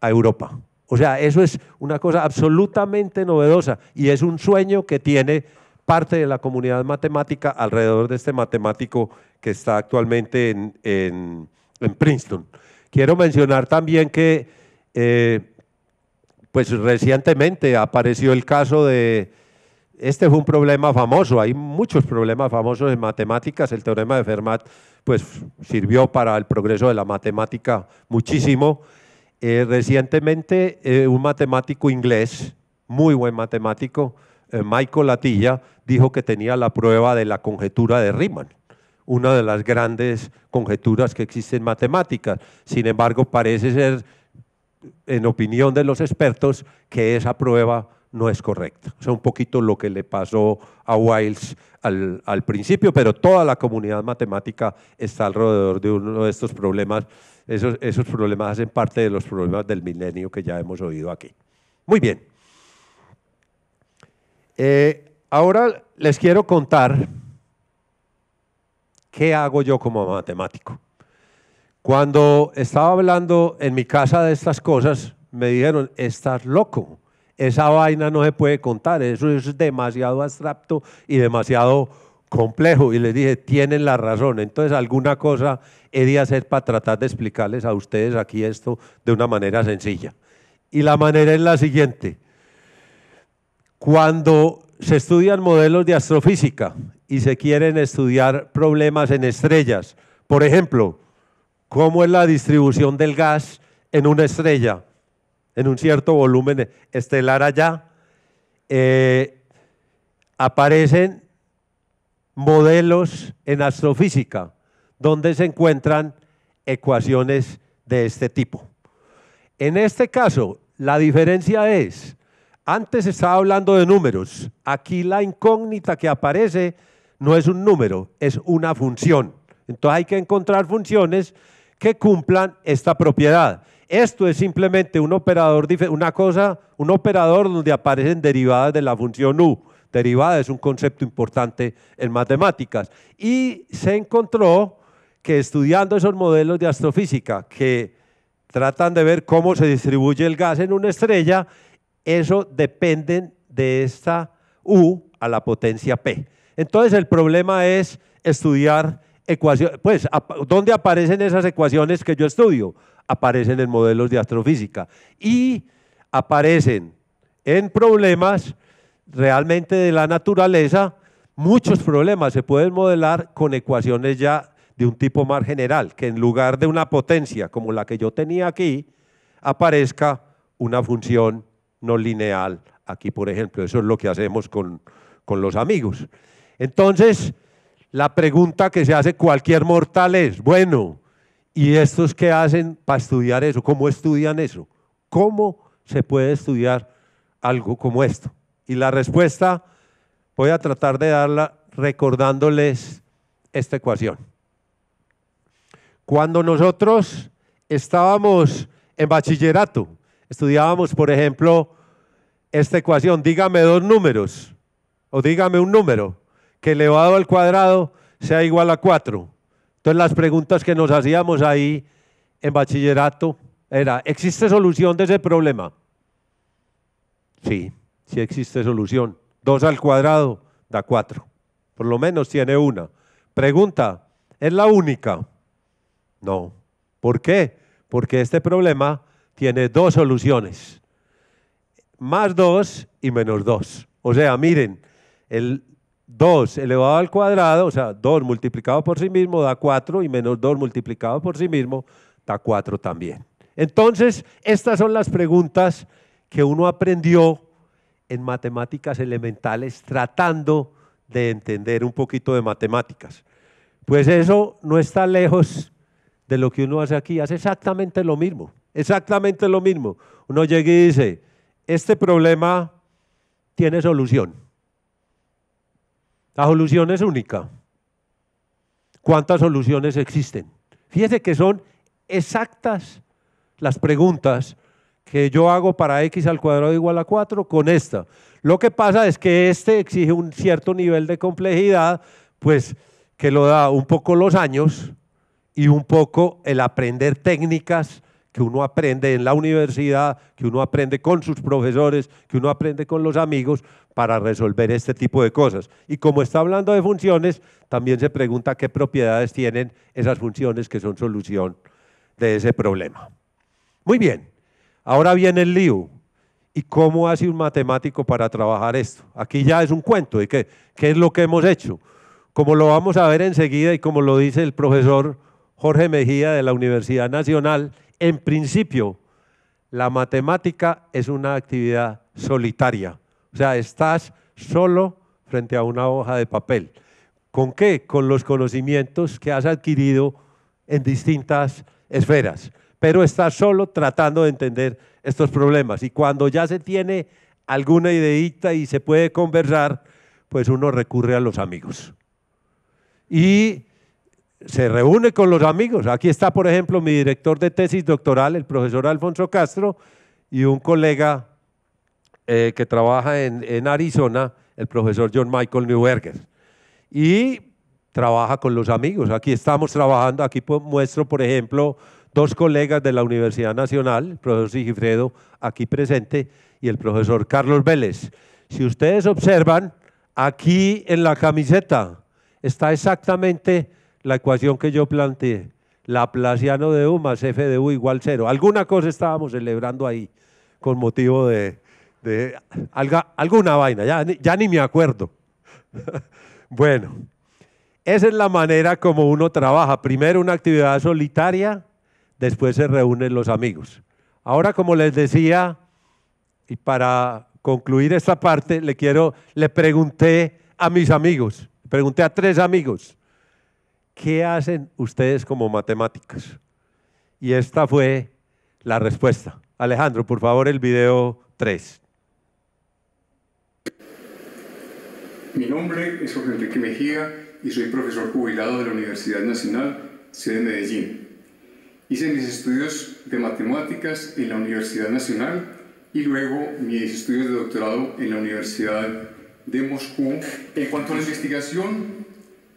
a Europa. O sea, eso es una cosa absolutamente novedosa y es un sueño que tiene parte de la comunidad matemática alrededor de este matemático que está actualmente en, Princeton. Quiero mencionar también que, eh, pues recientemente apareció el caso de, este fue un problema famoso, hay muchos problemas famosos en matemáticas, el teorema de Fermat pues sirvió para el progreso de la matemática muchísimo, eh, recientemente eh, un matemático inglés, muy buen matemático, eh, Michael latilla dijo que tenía la prueba de la conjetura de Riemann, una de las grandes conjeturas que existen en matemáticas. Sin embargo, parece ser, en opinión de los expertos, que esa prueba no es correcta. O un poquito lo que le pasó a Wiles al principio, pero toda la comunidad matemática está alrededor de uno de estos problemas esos, problemas hacen parte de los problemas del milenio que ya hemos oído aquí. Muy bien. Eh, ahora les quiero contar qué hago yo como matemático. Cuando estaba hablando en mi casa de estas cosas, me dijeron, estás loco, esa vaina no se puede contar, eso es demasiado abstracto y demasiado complejo. Y les dije, tienen la razón, entonces alguna cosa he de hacer para tratar de explicarles a ustedes aquí esto de una manera sencilla. Y la manera es la siguiente. Cuando se estudian modelos de astrofísica y se quieren estudiar problemas en estrellas, por ejemplo, cómo es la distribución del gas en una estrella, en un cierto volumen estelar allá, eh, aparecen modelos en astrofísica donde se encuentran ecuaciones de este tipo. En este caso, la diferencia es, antes estaba hablando de números, aquí la incógnita que aparece no es un número, es una función. Entonces hay que encontrar funciones que cumplan esta propiedad. Esto es simplemente un operador, una cosa, un operador donde aparecen derivadas de la función u. Derivada es un concepto importante en matemáticas. Y se encontró que estudiando esos modelos de astrofísica que tratan de ver cómo se distribuye el gas en una estrella, eso depende de esta U a la potencia P. Entonces el problema es estudiar ecuaciones, pues ¿dónde aparecen esas ecuaciones que yo estudio? Aparecen en modelos de astrofísica y aparecen en problemas realmente de la naturaleza, muchos problemas se pueden modelar con ecuaciones ya de un tipo más general, que en lugar de una potencia como la que yo tenía aquí, aparezca una función no lineal aquí, por ejemplo. Eso es lo que hacemos con, los amigos. Entonces, la pregunta que se hace cualquier mortal es, bueno, ¿y estos qué hacen para estudiar eso? ¿Cómo estudian eso? ¿Cómo se puede estudiar algo como esto? Y la respuesta voy a tratar de darla recordándoles esta ecuación. Cuando nosotros estábamos en bachillerato, estudiábamos, por ejemplo, esta ecuación, dígame dos números, o dígame un número que elevado al cuadrado sea igual a cuatro. Entonces las preguntas que nos hacíamos ahí en bachillerato era, ¿existe solución de ese problema? Sí, sí existe solución. dos al cuadrado da cuatro, Por lo menos tiene una. Pregunta, ¿es la única? No. ¿Por qué? Porque este problema tiene dos soluciones. Más 2 y menos 2. O sea, miren, el 2 elevado al cuadrado, o sea, 2 multiplicado por sí mismo da 4 y menos 2 multiplicado por sí mismo da 4 también. Entonces, estas son las preguntas que uno aprendió en matemáticas elementales tratando de entender un poquito de matemáticas. Pues eso no está lejos de lo que uno hace aquí. Hace exactamente lo mismo, exactamente lo mismo. Uno llega y dice, este problema tiene solución. La solución es única. ¿Cuántas soluciones existen? Fíjese que son exactas las preguntas que yo hago para x al cuadrado igual a 4 con esta. Lo que pasa es que este exige un cierto nivel de complejidad, pues que lo da un poco los años, y un poco el aprender técnicas que uno aprende en la universidad, que uno aprende con sus profesores, que uno aprende con los amigos para resolver este tipo de cosas. Y como está hablando de funciones, también se pregunta qué propiedades tienen esas funciones que son solución de ese problema. Muy bien, ahora viene el lío. ¿Y cómo hace un matemático para trabajar esto? Aquí ya es un cuento de qué es lo que hemos hecho. Como lo vamos a ver enseguida y como lo dice el profesor, Jorge Mejía de la Universidad Nacional, en principio, la matemática es una actividad solitaria. O sea, estás solo frente a una hoja de papel. ¿Con qué? Con los conocimientos que has adquirido en distintas esferas. Pero estás solo tratando de entender estos problemas. Y cuando ya se tiene alguna ideita y se puede conversar, pues uno recurre a los amigos. Y se reúne con los amigos. Aquí está, por ejemplo, mi director de tesis doctoral, el profesor Alfonso Castro, y un colega eh, que trabaja en, en, Arizona, el profesor John Michael Newberger. Y trabaja con los amigos. Aquí estamos trabajando, aquí muestro, por ejemplo, dos colegas de la Universidad Nacional, el profesor Sigifredo, aquí presente, y el profesor Carlos Vélez. Si ustedes observan, aquí en la camiseta está exactamente la ecuación que yo planteé, Laplaciano de U más F de U igual cero. Alguna cosa estábamos celebrando ahí con motivo de, alguna vaina, ya, ya ni me acuerdo. bueno, esa es la manera como uno trabaja. Primero una actividad solitaria, después se reúnen los amigos. Ahora, como les decía, y para concluir esta parte, le quiero, le pregunté a mis amigos, pregunté a tres amigos, ¿qué hacen ustedes como matemáticas? Y esta fue la respuesta. Alejandro, por favor, el video 3. Mi nombre es Jorge Enrique Mejía y soy profesor jubilado de la Universidad Nacional, sede de Medellín. Hice mis estudios de matemáticas en la Universidad Nacional y luego mis estudios de doctorado en la Universidad de Moscú. En cuanto a la investigación,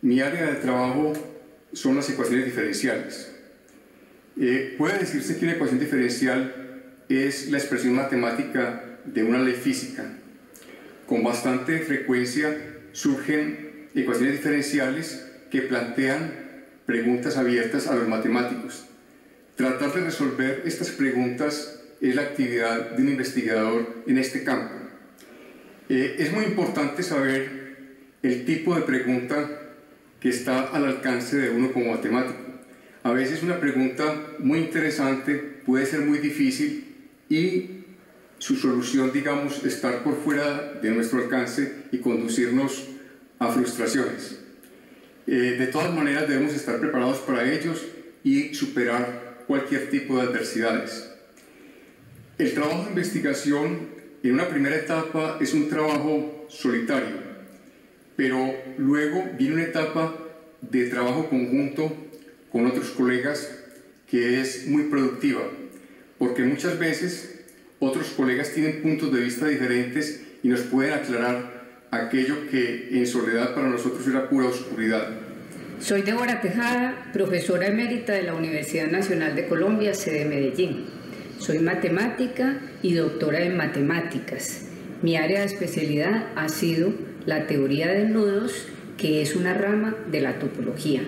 mi área de trabajo son las ecuaciones diferenciales. Eh, puede decirse que una ecuación diferencial es la expresión matemática de una ley física. Con bastante frecuencia surgen ecuaciones diferenciales que plantean preguntas abiertas a los matemáticos. Tratar de resolver estas preguntas es la actividad de un investigador en este campo. Eh, es muy importante saber el tipo de pregunta que está al alcance de uno como matemático. A veces una pregunta muy interesante puede ser muy difícil y su solución, digamos, estar por fuera de nuestro alcance y conducirnos a frustraciones. Eh, de todas maneras, debemos estar preparados para ellos y superar cualquier tipo de adversidades. El trabajo de investigación en una primera etapa es un trabajo solitario, pero luego viene una etapa de trabajo conjunto con otros colegas que es muy productiva, porque muchas veces otros colegas tienen puntos de vista diferentes y nos pueden aclarar aquello que en soledad para nosotros era pura oscuridad. Soy Débora Tejada, profesora emérita de la Universidad Nacional de Colombia, sede Medellín. Soy matemática y doctora en matemáticas. Mi área de especialidad ha sido la teoría de nudos, que es una rama de la topología.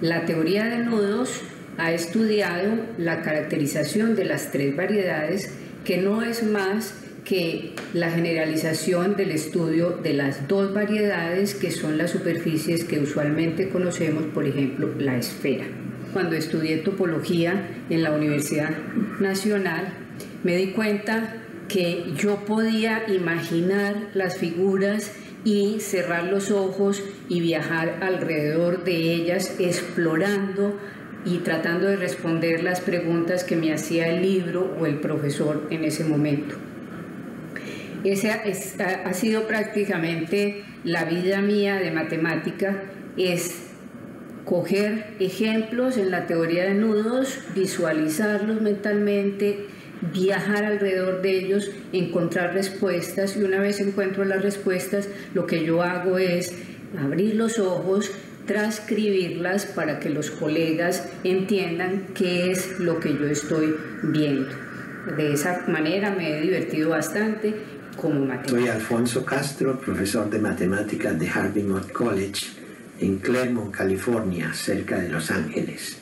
La teoría de nudos ha estudiado la caracterización de las tres variedades, que no es más que la generalización del estudio de las dos variedades que son las superficies que usualmente conocemos, por ejemplo, la esfera. Cuando estudié topología en la Universidad Nacional, me di cuenta que yo podía imaginar las figuras y cerrar los ojos y viajar alrededor de ellas explorando y tratando de responder las preguntas que me hacía el libro o el profesor en ese momento. Esa ha sido prácticamente la vida mía de matemática, es coger ejemplos en la teoría de nudos, visualizarlos mentalmente, viajar alrededor de ellos, encontrar respuestas y una vez encuentro las respuestas, lo que yo hago es abrir los ojos, transcribirlas para que los colegas entiendan qué es lo que yo estoy viendo. De esa manera me he divertido bastante como matemático. Soy Alfonso Castro, profesor de matemáticas de Harvey Mudd College en Claremont, California, cerca de Los Ángeles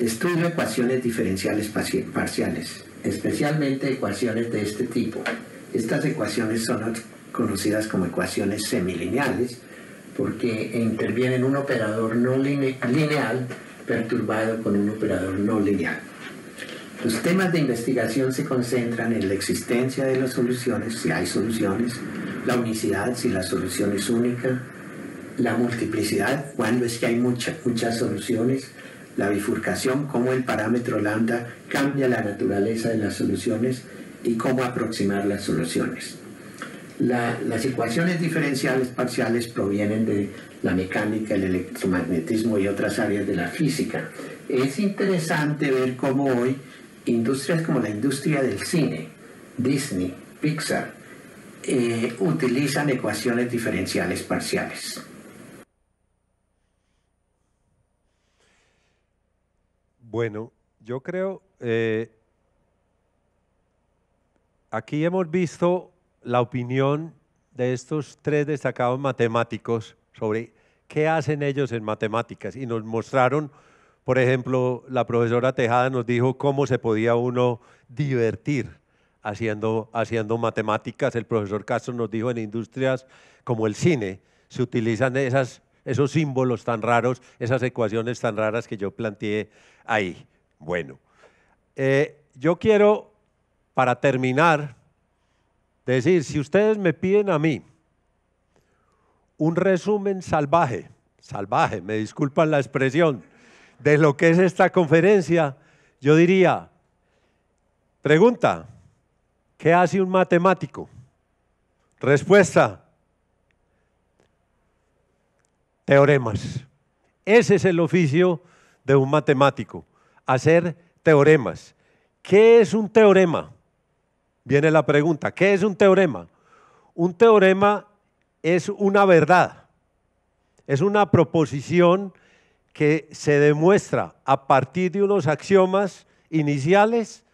estudio ecuaciones diferenciales parciales, especialmente ecuaciones de este tipo. Estas ecuaciones son conocidas como ecuaciones semilineales porque intervienen un operador no lineal perturbado con un operador no lineal. Los temas de investigación se concentran en la existencia de las soluciones, si hay soluciones, la unicidad, si la solución es única, la multiplicidad, cuando es que hay muchas soluciones, la bifurcación, cómo el parámetro lambda cambia la naturaleza de las soluciones y cómo aproximar las soluciones. las ecuaciones diferenciales parciales provienen de la mecánica, el electromagnetismo y otras áreas de la física. Es interesante ver cómo hoy industrias como la industria del cine, Disney, Pixar, eh, utilizan ecuaciones diferenciales parciales. Bueno, yo creo, eh, aquí hemos visto la opinión de estos tres destacados matemáticos sobre qué hacen ellos en matemáticas y nos mostraron, por ejemplo, la profesora Tejada nos dijo cómo se podía uno divertir haciendo, haciendo matemáticas. El profesor Castro nos dijo en industrias como el cine se utilizan esas, esos símbolos tan raros, esas ecuaciones tan raras que yo planteé ahí. Bueno, eh, yo quiero, para terminar, decir, si ustedes me piden a mí un resumen salvaje, salvaje, me disculpan la expresión, de lo que es esta conferencia, yo diría, pregunta, ¿qué hace un matemático? Respuesta, teoremas. Ese es el oficio de un matemático, hacer teoremas. ¿Qué es un teorema? Viene la pregunta, ¿qué es un teorema? Un teorema es una verdad, es una proposición que se demuestra a partir de unos axiomas iniciales,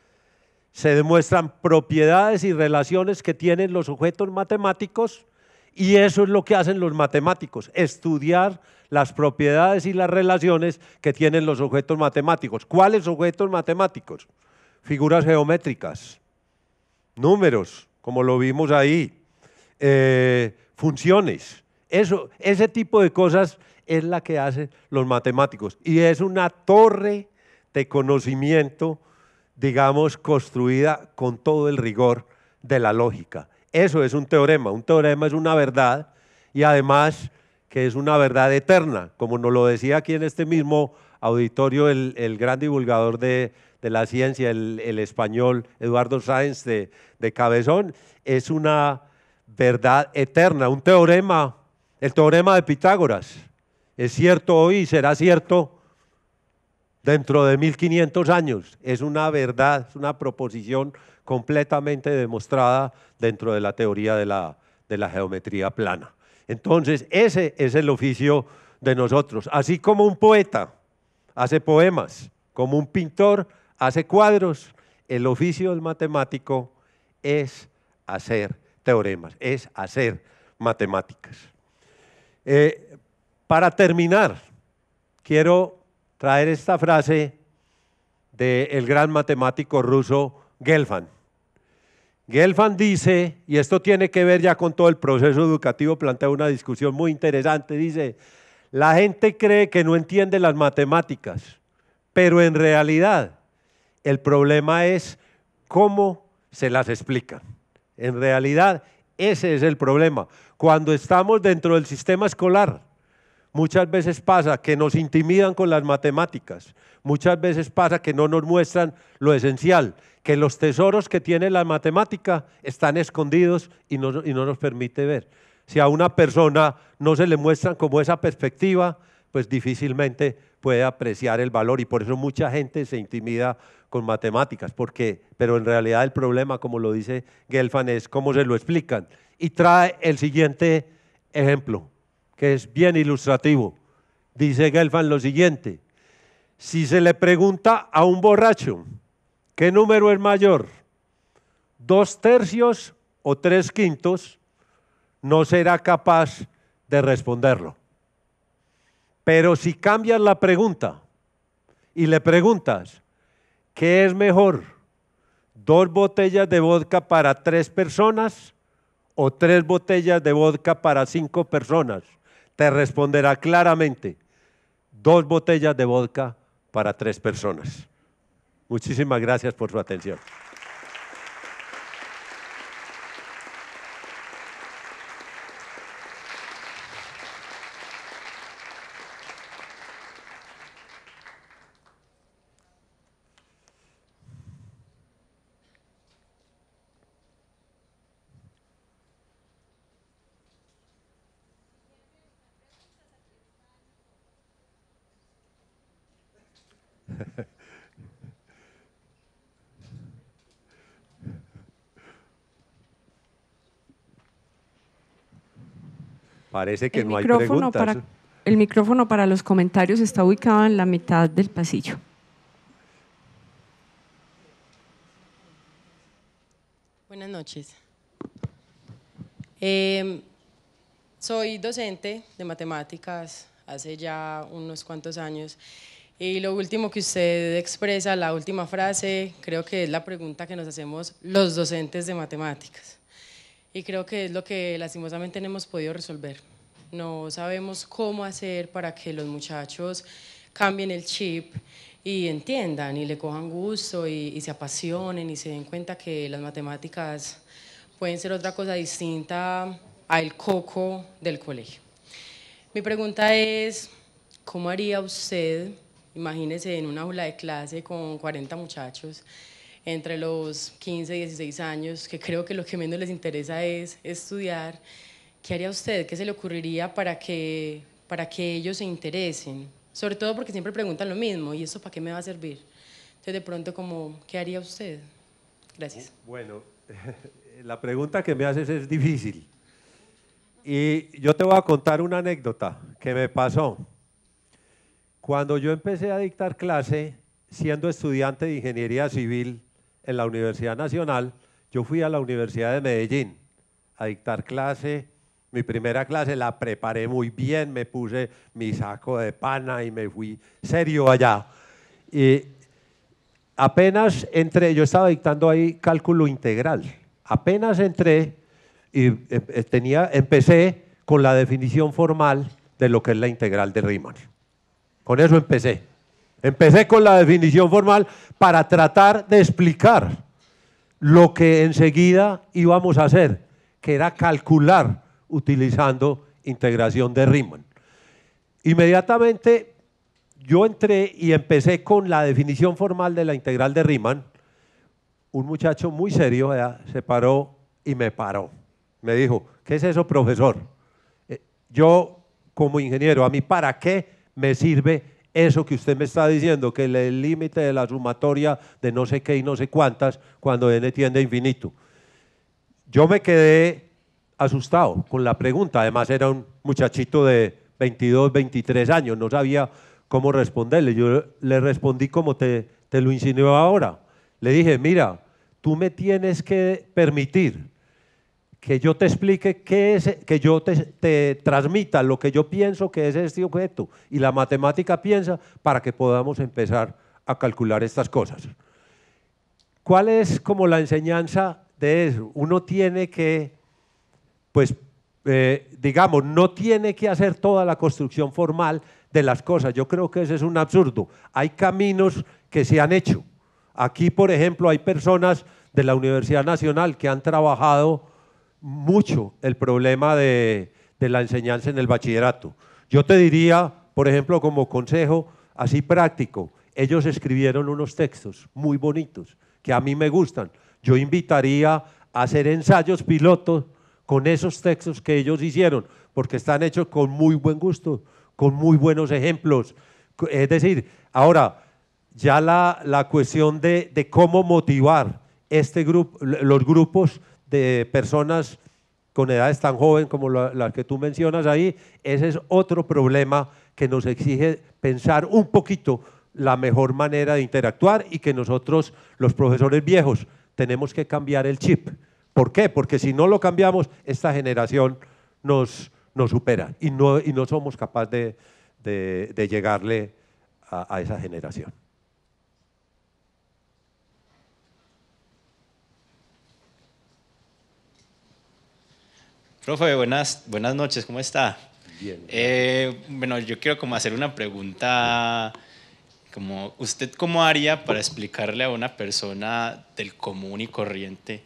se demuestran propiedades y relaciones que tienen los objetos matemáticos y eso es lo que hacen los matemáticos, estudiar las propiedades y las relaciones que tienen los objetos matemáticos. ¿Cuáles objetos matemáticos? Figuras geométricas, números, como lo vimos ahí, eh, funciones. Eso, ese tipo de cosas es la que hacen los matemáticos. Y es una torre de conocimiento, digamos, construida con todo el rigor de la lógica. Eso es un teorema. Un teorema es una verdad y además que es una verdad eterna, como nos lo decía aquí en este mismo auditorio el, gran divulgador de, la ciencia, el, español Eduardo Sáenz de, Cabezón, es una verdad eterna, un teorema, el teorema de Pitágoras. Es cierto hoy y será cierto dentro de 1500 años. Es una verdad, es una proposición completamente demostrada dentro de la teoría de la, de la geometría plana. Entonces, ese es el oficio de nosotros. Así como un poeta hace poemas, como un pintor hace cuadros, el oficio del matemático es hacer teoremas, es hacer matemáticas. Eh, para terminar, quiero traer esta frase del gran matemático ruso Gelfand. Gelfand dice, y esto tiene que ver ya con todo el proceso educativo, plantea una discusión muy interesante, dice, la gente cree que no entiende las matemáticas, pero en realidad el problema es cómo se las explican. En realidad ese es el problema. Cuando estamos dentro del sistema escolar, Muchas veces pasa que nos intimidan con las matemáticas, muchas veces pasa que no nos muestran lo esencial, que los tesoros que tiene la matemática están escondidos y no, nos permite ver. Si a una persona no se le muestran como esa perspectiva, pues difícilmente puede apreciar el valor y por eso mucha gente se intimida con matemáticas, porque, pero en realidad el problema, como lo dice Gelfand, es cómo se lo explican. Y trae el siguiente ejemplo que es bien ilustrativo. Dice Gelfand lo siguiente, si se le pregunta a un borracho, ¿qué número es mayor? ¿Dos tercios o tres quintos? No será capaz de responderlo. Pero si cambias la pregunta y le preguntas, ¿qué es mejor? ¿Dos botellas de vodka para tres personas o tres botellas de vodka para cinco personas? le responderá claramente, dos botellas de vodka para tres personas. Muchísimas gracias por su atención. Parece que el no hay el micrófono para los comentarios está ubicado en la mitad del pasillo. Buenas noches. Em, soy docente de matemáticas hace ya unos cuantos años y lo último que usted expresa, la última frase, creo que es la pregunta que nos hacemos los docentes de matemáticas y creo que es lo que lastimosamente no hemos podido resolver no sabemos cómo hacer para que los muchachos cambien el chip y entiendan y le cojan gusto y, se apasionen y se den cuenta que las matemáticas pueden ser otra cosa distinta al coco del colegio. Mi pregunta es, ¿cómo haría usted, imagínese en una aula de clase con 40 muchachos entre los 15 y 16 años, que creo que lo que menos les interesa es estudiar, ¿Qué haría usted? ¿Qué se le ocurriría para que, para que ellos se interesen? Sobre todo porque siempre preguntan lo mismo, ¿y eso para qué me va a servir? Entonces, de pronto, como, ¿qué haría usted? Gracias. Bueno, la pregunta que me haces es difícil. Y yo te voy a contar una anécdota que me pasó. Cuando yo empecé a dictar clase, siendo estudiante de Ingeniería Civil en la Universidad Nacional, yo fui a la Universidad de Medellín a dictar clase mi primera clase la preparé muy bien, me puse mi saco de pana y me fui serio allá. Y apenas entré, yo estaba dictando ahí cálculo integral, apenas entré y eh, eh, tenía, empecé con la definición formal de lo que es la integral de Riemann. Con eso empecé. Empecé con la definición formal para tratar de explicar lo que enseguida íbamos a hacer, que era calcular utilizando integración de Riemann. Inmediatamente yo entré y empecé con la definición formal de la integral de Riemann. Un muchacho muy serio se paró y me paró. Me dijo, ¿qué es eso, profesor? Eh, yo, como ingeniero, ¿a mí para qué me sirve eso que usted me está diciendo, que el límite de la sumatoria de no sé qué y no sé cuántas, cuando n tiende a infinito? Yo me quedé asustado con la pregunta. Además era un muchachito de 22, 23 años, no sabía cómo responderle. Yo le respondí como te, te lo insinué ahora. Le dije, mira, tú me tienes que permitir que yo te explique qué es, que yo te, te, transmita lo que yo pienso que es este objeto y la matemática piensa para que podamos empezar a calcular estas cosas. ¿Cuál es como la enseñanza de eso? Uno tiene que pues eh, digamos, no tiene que hacer toda la construcción formal de las cosas. Yo creo que ese es un absurdo. Hay caminos que se han hecho. Aquí, por ejemplo, hay personas de la Universidad Nacional que han trabajado mucho el problema de, de la enseñanza en el bachillerato. Yo te diría, por ejemplo, como consejo así práctico, ellos escribieron unos textos muy bonitos que a mí me gustan. Yo invitaría a hacer ensayos pilotos con esos textos que ellos hicieron, porque están hechos con muy buen gusto, con muy buenos ejemplos. Es decir, ahora, ya la, cuestión de, cómo motivar este grupo, los grupos de personas con edades tan jóvenes como las que tú mencionas ahí, ese es otro problema que nos exige pensar un poquito la mejor manera de interactuar y que nosotros, los profesores viejos, tenemos que cambiar el chip. ¿Por qué? Porque si no lo cambiamos, esta generación nos, nos supera y no, somos capaces de, llegarle a, esa generación. Profe, buenas, buenas noches, ¿cómo está? Bien. Eh, bueno, yo quiero como hacer una pregunta, como, ¿usted cómo haría para explicarle a una persona del común y corriente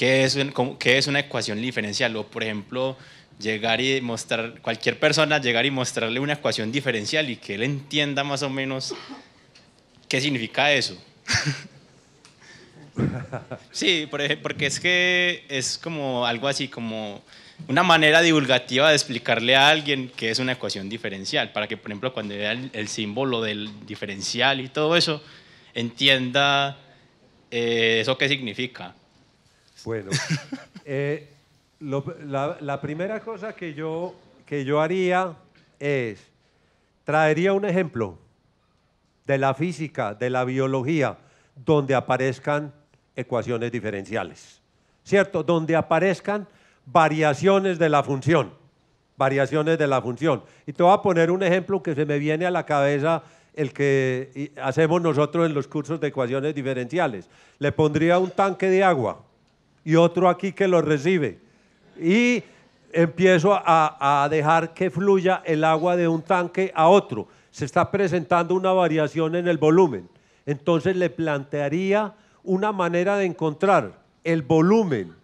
qué es, es una ecuación diferencial o, por ejemplo, llegar y mostrar, cualquier persona llegar y mostrarle una ecuación diferencial y que él entienda más o menos qué significa eso. sí, porque es que es como algo así como una manera divulgativa de explicarle a alguien qué es una ecuación diferencial, para que, por ejemplo, cuando vea el, símbolo del diferencial y todo eso, entienda eh, eso qué significa. Bueno, eh, la, la, primera cosa que yo, que yo haría es, traería un ejemplo de la física, de la biología, donde aparezcan ecuaciones diferenciales, ¿cierto? Donde aparezcan variaciones de la función, variaciones de la función. Y te voy a poner un ejemplo que se me viene a la cabeza el que hacemos nosotros en los cursos de ecuaciones diferenciales. Le pondría un tanque de agua y otro aquí que lo recibe. Y empiezo a, dejar que fluya el agua de un tanque a otro. Se está presentando una variación en el volumen. Entonces le plantearía una manera de encontrar el volumen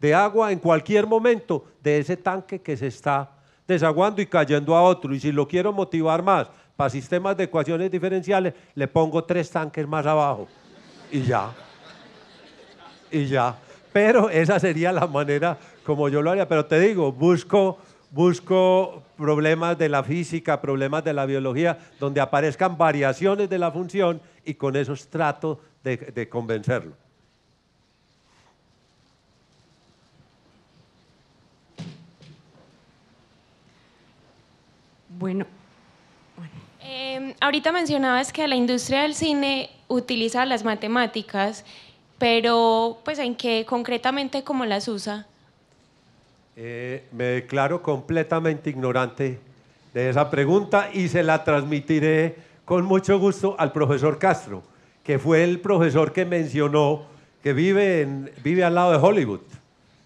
de agua en cualquier momento de ese tanque que se está desaguando y cayendo a otro. Y si lo quiero motivar más para sistemas de ecuaciones diferenciales, le pongo tres tanques más abajo. Y ya. Y ya. Pero esa sería la manera como yo lo haría. Pero te digo, busco, busco problemas de la física, problemas de la biología, donde aparezcan variaciones de la función y con eso trato de, convencerlo. Bueno. Em, ahorita mencionabas que la industria del cine utiliza las matemáticas pero pues en qué concretamente cómo las usa. Eh, me declaro completamente ignorante de esa pregunta y se la transmitiré con mucho gusto al profesor Castro, que fue el profesor que mencionó que vive, en, vive al lado de Hollywood,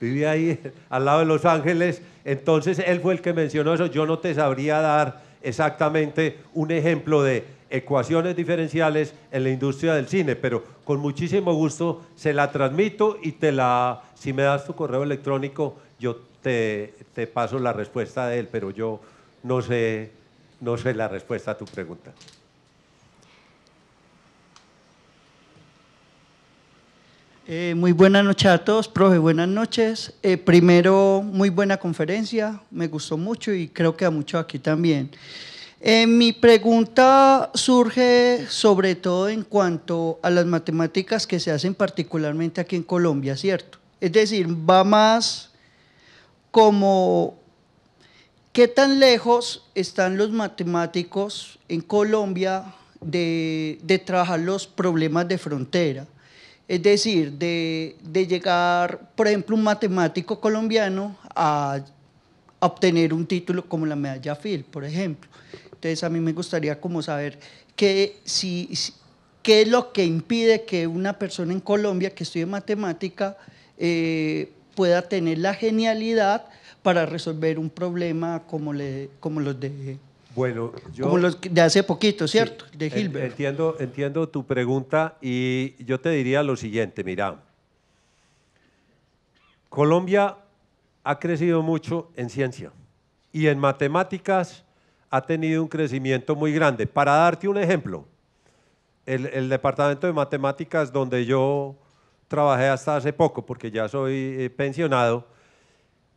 vive ahí al lado de Los Ángeles, entonces él fue el que mencionó eso, yo no te sabría dar exactamente un ejemplo de ecuaciones diferenciales en la industria del cine, pero con muchísimo gusto se la transmito y te la, si me das tu correo electrónico, yo te, paso la respuesta de él, pero yo no sé, no sé la respuesta a tu pregunta. Eh, muy buenas noches a todos, profe, buenas noches. Eh, primero, muy buena conferencia, me gustó mucho y creo que a muchos aquí también. Eh, mi pregunta surge sobre todo en cuanto a las matemáticas que se hacen particularmente aquí en Colombia, ¿cierto? Es decir, va más como qué tan lejos están los matemáticos en Colombia de, trabajar los problemas de frontera. Es decir, de, llegar, por ejemplo, un matemático colombiano a, a obtener un título como la medalla Phil, por ejemplo. Entonces a mí me gustaría como saber si, qué es lo que impide que una persona en Colombia que estudie matemática eh, pueda tener la genialidad para resolver un problema como, le, como los de... Bueno, de hace poquito, ¿cierto? de Hilbert Entiendo, entiendo tu pregunta y yo te diría lo siguiente, mira. Colombia ha crecido mucho en ciencia y en matemáticas ha tenido un crecimiento muy grande. Para darte un ejemplo, el, departamento de matemáticas donde yo trabajé hasta hace poco, porque ya soy eh, pensionado,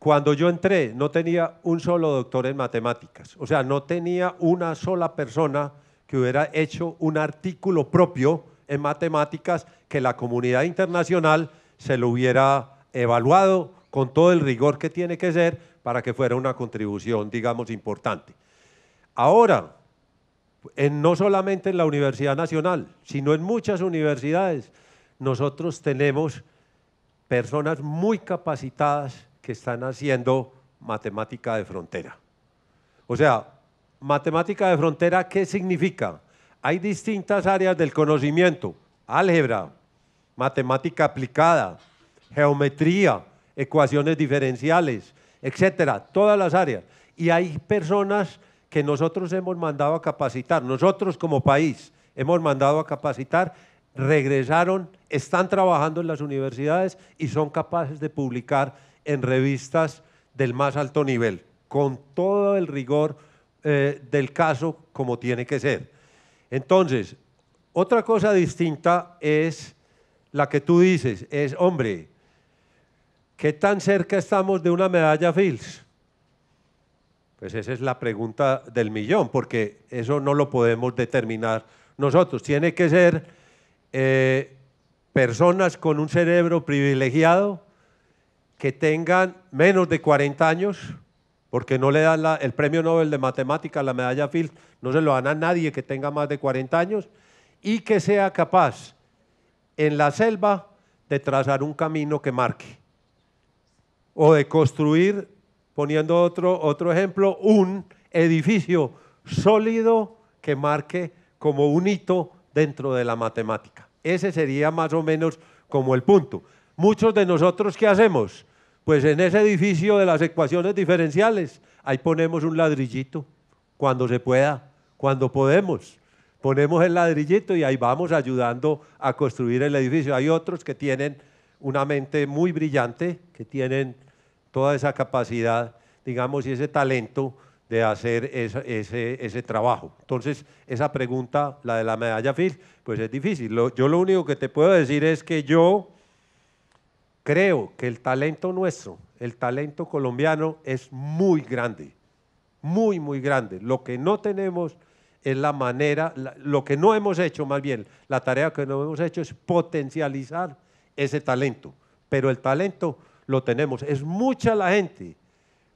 cuando yo entré no tenía un solo doctor en matemáticas, o sea, no tenía una sola persona que hubiera hecho un artículo propio en matemáticas que la comunidad internacional se lo hubiera evaluado con todo el rigor que tiene que ser para que fuera una contribución, digamos, importante. Ahora, no solamente en la Universidad Nacional, sino en muchas universidades, nosotros tenemos personas muy capacitadas que están haciendo matemática de frontera. O sea, matemática de frontera, ¿qué significa? Hay distintas áreas del conocimiento, álgebra, matemática aplicada, geometría, ecuaciones diferenciales, etcétera, todas las áreas. Y hay personas que nosotros hemos mandado a capacitar, nosotros como país hemos mandado a capacitar, regresaron, están trabajando en las universidades y son capaces de publicar en revistas del más alto nivel, con todo el rigor eh, del caso como tiene que ser. Entonces, otra cosa distinta es la que tú dices, es, hombre, ¿qué tan cerca estamos de una medalla Fields? Pues esa es la pregunta del millón, porque eso no lo podemos determinar nosotros. Tiene que ser eh, personas con un cerebro privilegiado que tengan menos de 40 años, porque no le dan el premio Nobel de Matemáticas, la medalla Field, no se lo dan a nadie que tenga más de 40 años, y que sea capaz en la selva de trazar un camino que marque o de construir poniendo otro, otro ejemplo, un edificio sólido que marque como un hito dentro de la matemática. Ese sería más o menos como el punto. Muchos de nosotros, ¿qué hacemos? Pues en ese edificio de las ecuaciones diferenciales, ahí ponemos un ladrillito, cuando se pueda, cuando podemos. Ponemos el ladrillito y ahí vamos ayudando a construir el edificio. Hay otros que tienen una mente muy brillante, que tienen toda esa capacidad, digamos, y ese talento de hacer ese, ese, trabajo. Entonces, esa pregunta, la de la medalla Phil, pues es difícil. yo lo único que te puedo decir es que yo creo que el talento nuestro, el talento colombiano es muy grande, muy, muy grande. Lo que no tenemos es la manera, lo que no hemos hecho más bien, la tarea que no hemos hecho es potencializar ese talento. Pero el talento lo tenemos. Es mucha la gente.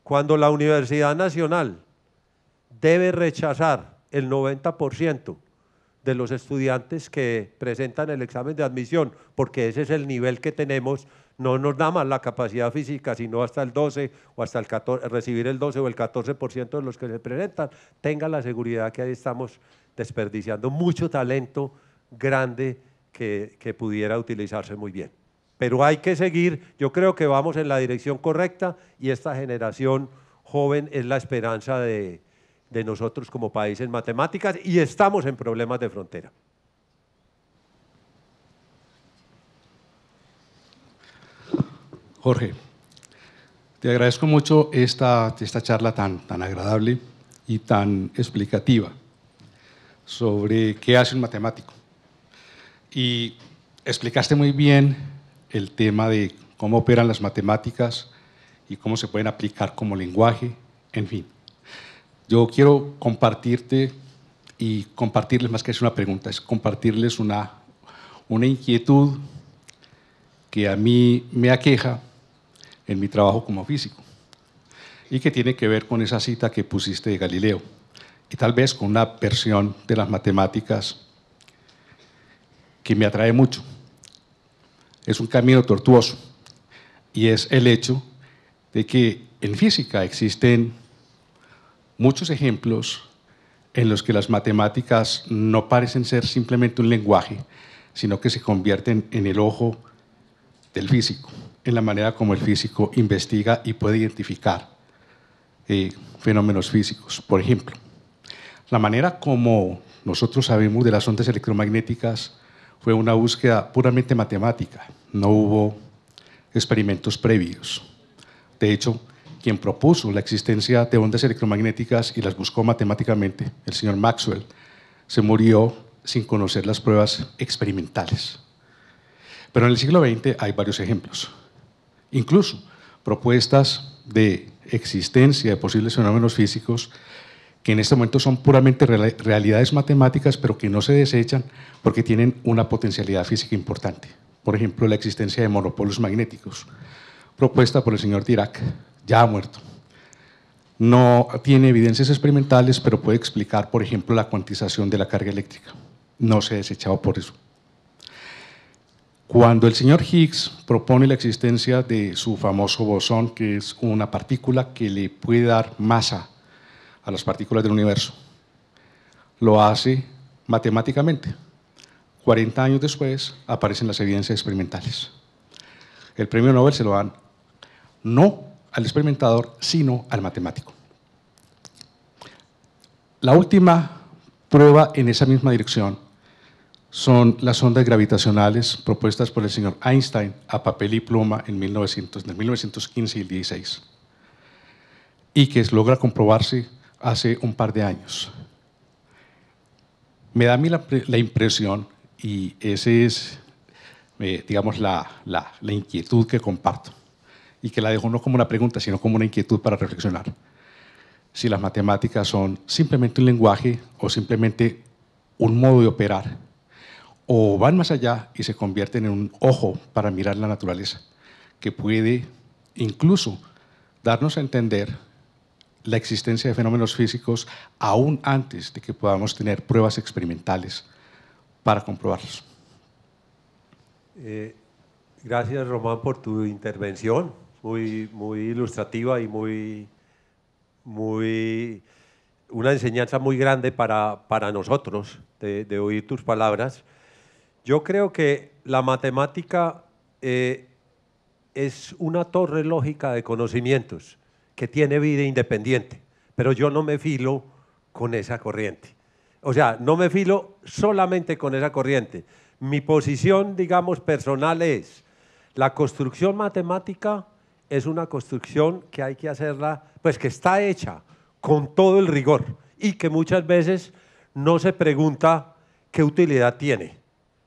Cuando la Universidad Nacional debe rechazar el 90% de los estudiantes que presentan el examen de admisión, porque ese es el nivel que tenemos, no nos da más la capacidad física, sino hasta el 12 o hasta el 14, recibir el 12 o el 14% de los que se presentan, tenga la seguridad que ahí estamos desperdiciando mucho talento grande que, que pudiera utilizarse muy bien pero hay que seguir. Yo creo que vamos en la dirección correcta y esta generación joven es la esperanza de, nosotros como país en matemáticas y estamos en problemas de frontera. Jorge, te agradezco mucho esta, esta charla tan, tan agradable y tan explicativa sobre qué hace un matemático. Y explicaste muy bien el tema de cómo operan las matemáticas y cómo se pueden aplicar como lenguaje, en fin. Yo quiero compartirte y compartirles, más que es una pregunta, es compartirles una, una inquietud que a mí me aqueja en mi trabajo como físico y que tiene que ver con esa cita que pusiste de Galileo y tal vez con una versión de las matemáticas que me atrae mucho es un camino tortuoso y es el hecho de que en física existen muchos ejemplos en los que las matemáticas no parecen ser simplemente un lenguaje, sino que se convierten en el ojo del físico, en la manera como el físico investiga y puede identificar eh, fenómenos físicos. Por ejemplo, la manera como nosotros sabemos de las ondas electromagnéticas fue una búsqueda puramente matemática, no hubo experimentos previos. De hecho, quien propuso la existencia de ondas electromagnéticas y las buscó matemáticamente, el señor Maxwell, se murió sin conocer las pruebas experimentales. Pero en el siglo XX hay varios ejemplos, incluso propuestas de existencia de posibles fenómenos físicos que en este momento son puramente realidades matemáticas, pero que no se desechan porque tienen una potencialidad física importante. Por ejemplo, la existencia de monopolios magnéticos, propuesta por el señor Dirac, ya ha muerto. No tiene evidencias experimentales, pero puede explicar, por ejemplo, la cuantización de la carga eléctrica. No se ha desechado por eso. Cuando el señor Higgs propone la existencia de su famoso bosón, que es una partícula que le puede dar masa a las partículas del universo. Lo hace matemáticamente. 40 años después aparecen las evidencias experimentales. El premio Nobel se lo dan no al experimentador, sino al matemático. La última prueba en esa misma dirección son las ondas gravitacionales propuestas por el señor Einstein a papel y pluma en, 1900, 1915 y 16, y que logra comprobarse hace un par de años. Me da a mí la, impresión, y esa es, eh, digamos, la, la, la inquietud que comparto, y que la dejo no como una pregunta, sino como una inquietud para reflexionar. Si las matemáticas son simplemente un lenguaje o simplemente un modo de operar, o van más allá y se convierten en un ojo para mirar la naturaleza, que puede incluso darnos a entender la existencia de fenómenos físicos aún antes de que podamos tener pruebas experimentales para comprobarlos. Eh, gracias, Román, por tu intervención, muy, muy ilustrativa y muy, muy, una enseñanza muy grande para, nosotros de, oír tus palabras. Yo creo que la matemática eh, es una torre lógica de conocimientos que tiene vida independiente, pero yo no me filo con esa corriente. O sea, no me filo solamente con esa corriente. Mi posición, digamos, personal es, la construcción matemática es una construcción que hay que hacerla, pues que está hecha con todo el rigor y que muchas veces no se pregunta qué utilidad tiene.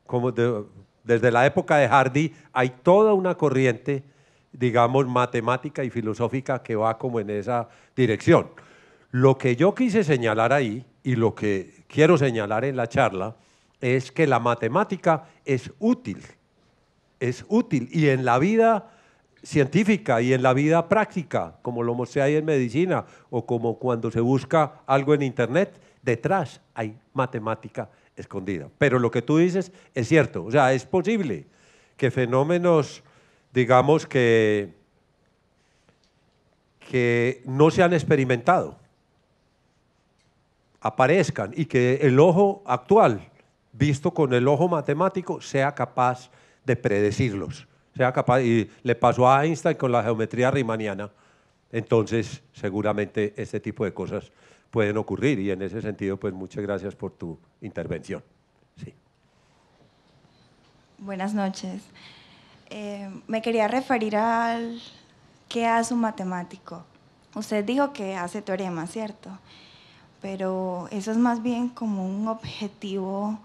Como desde la época de Hardy hay toda una corriente digamos, matemática y filosófica que va como en esa dirección. Lo que yo quise señalar ahí y lo que quiero señalar en la charla es que la matemática es útil, es útil y en la vida científica y en la vida práctica, como lo mostré ahí en medicina o como cuando se busca algo en internet, detrás hay matemática escondida. Pero lo que tú dices es cierto, o sea, es posible que fenómenos digamos, que, que no se han experimentado, aparezcan y que el ojo actual, visto con el ojo matemático, sea capaz de predecirlos. Sea capaz, y le pasó a Einstein con la geometría riemanniana. Entonces, seguramente este tipo de cosas pueden ocurrir y en ese sentido, pues muchas gracias por tu intervención. Buenas noches. Em, me quería referir al qué hace un matemático. Usted dijo que hace teoremas, ¿cierto? Pero eso es más bien como un objetivo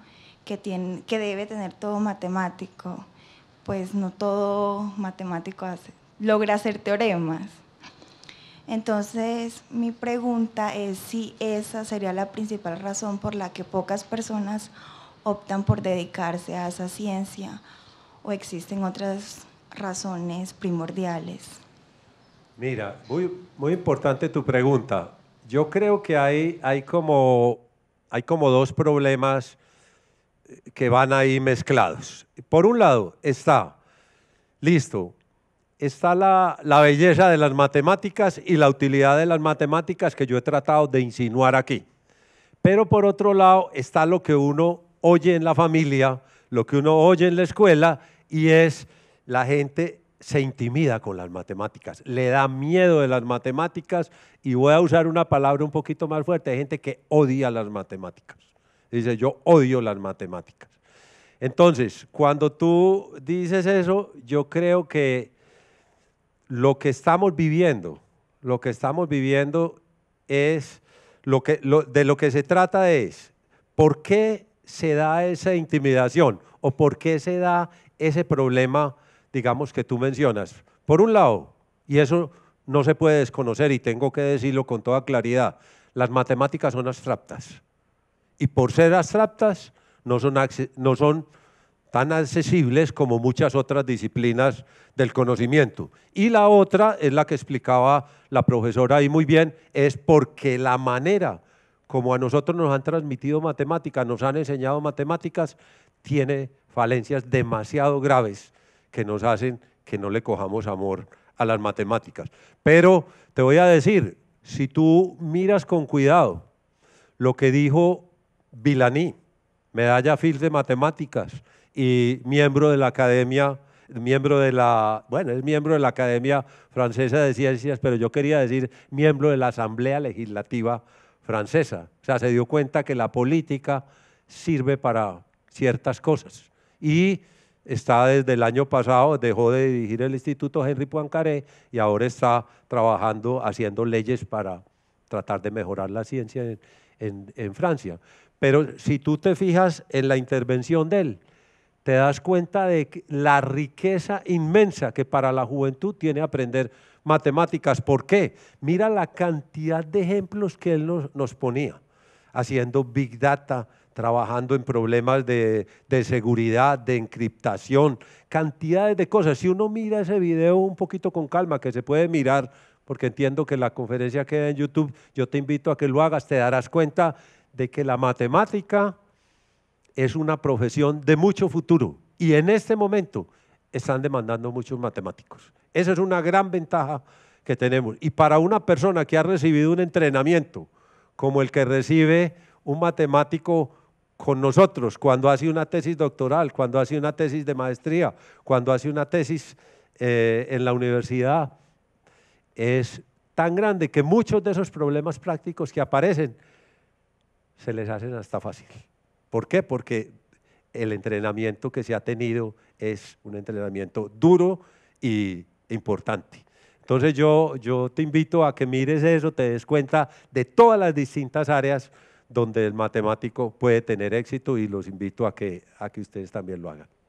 que, tiene, que debe tener todo matemático. Pues no todo matemático logra hacer teoremas. Entonces, mi pregunta es si esa sería la principal razón por la que pocas personas optan por dedicarse a esa ciencia o existen otras razones primordiales? Mira, muy, muy importante tu pregunta. Yo creo que hay, hay, como, hay como dos problemas eh, que van ahí mezclados. Por un lado está, listo, está la, la, belleza de las matemáticas y la utilidad de las matemáticas que yo he tratado de insinuar aquí. Pero por otro lado está lo que uno oye en la familia lo que uno oye en la escuela y es la gente se intimida con las matemáticas, le da miedo de las matemáticas y voy a usar una palabra un poquito más fuerte, hay gente que odia las matemáticas. Dice, yo odio las matemáticas. Entonces, cuando tú dices eso, yo creo que lo que estamos viviendo, lo que estamos viviendo es, lo que, de lo que se trata es, ¿por qué se da esa intimidación o por qué se da ese problema, digamos, que tú mencionas? Por un lado, y eso no se puede desconocer y tengo que decirlo con toda claridad, las matemáticas son abstractas. Y por ser abstractas, no son, no son tan accesibles como muchas otras disciplinas del conocimiento. Y la otra es la que explicaba la profesora ahí muy bien, es porque la manera como a nosotros nos han transmitido matemáticas, nos han enseñado matemáticas, tiene falencias demasiado graves que nos hacen que no le cojamos amor a las matemáticas. Pero te voy a decir, si tú miras con cuidado lo que dijo Vilani, medalla Fields de matemáticas y miembro de la Academia miembro de la, bueno, es miembro de la Academia Francesa de Ciencias, pero yo quería decir miembro de la Asamblea Legislativa francesa. O sea, se dio cuenta que la política sirve para ciertas cosas. Y está desde el año pasado, dejó de dirigir el Instituto Henri Poincaré y ahora está trabajando, haciendo leyes para tratar de mejorar la ciencia en, en Francia. Pero si tú te fijas en la intervención de él, te das cuenta de la riqueza inmensa que para la juventud tiene aprender matemáticas. ¿Por qué? Mira la cantidad de ejemplos que él nos, ponía, haciendo big data, trabajando en problemas de, de, seguridad, de encriptación, cantidades de cosas. Si uno mira ese video un poquito con calma, que se puede mirar, porque entiendo que la conferencia queda en YouTube, yo te invito a que lo hagas, te darás cuenta de que la matemática es una profesión de mucho futuro. Y en este momento están demandando muchos matemáticos. Esa es una gran ventaja que tenemos. Y para una persona que ha recibido un entrenamiento como el que recibe un matemático con nosotros, cuando hace una tesis doctoral, cuando hace una tesis de maestría, cuando hace una tesis eh, en la universidad, es tan grande que muchos de esos problemas prácticos que aparecen se les hacen hasta fácil. ¿Por qué? Porque el entrenamiento que se ha tenido es un entrenamiento duro y importante. Entonces yo, yo te invito a que mires eso, te des cuenta de todas las distintas áreas donde el matemático puede tener éxito y los invito a que, a que ustedes también lo hagan.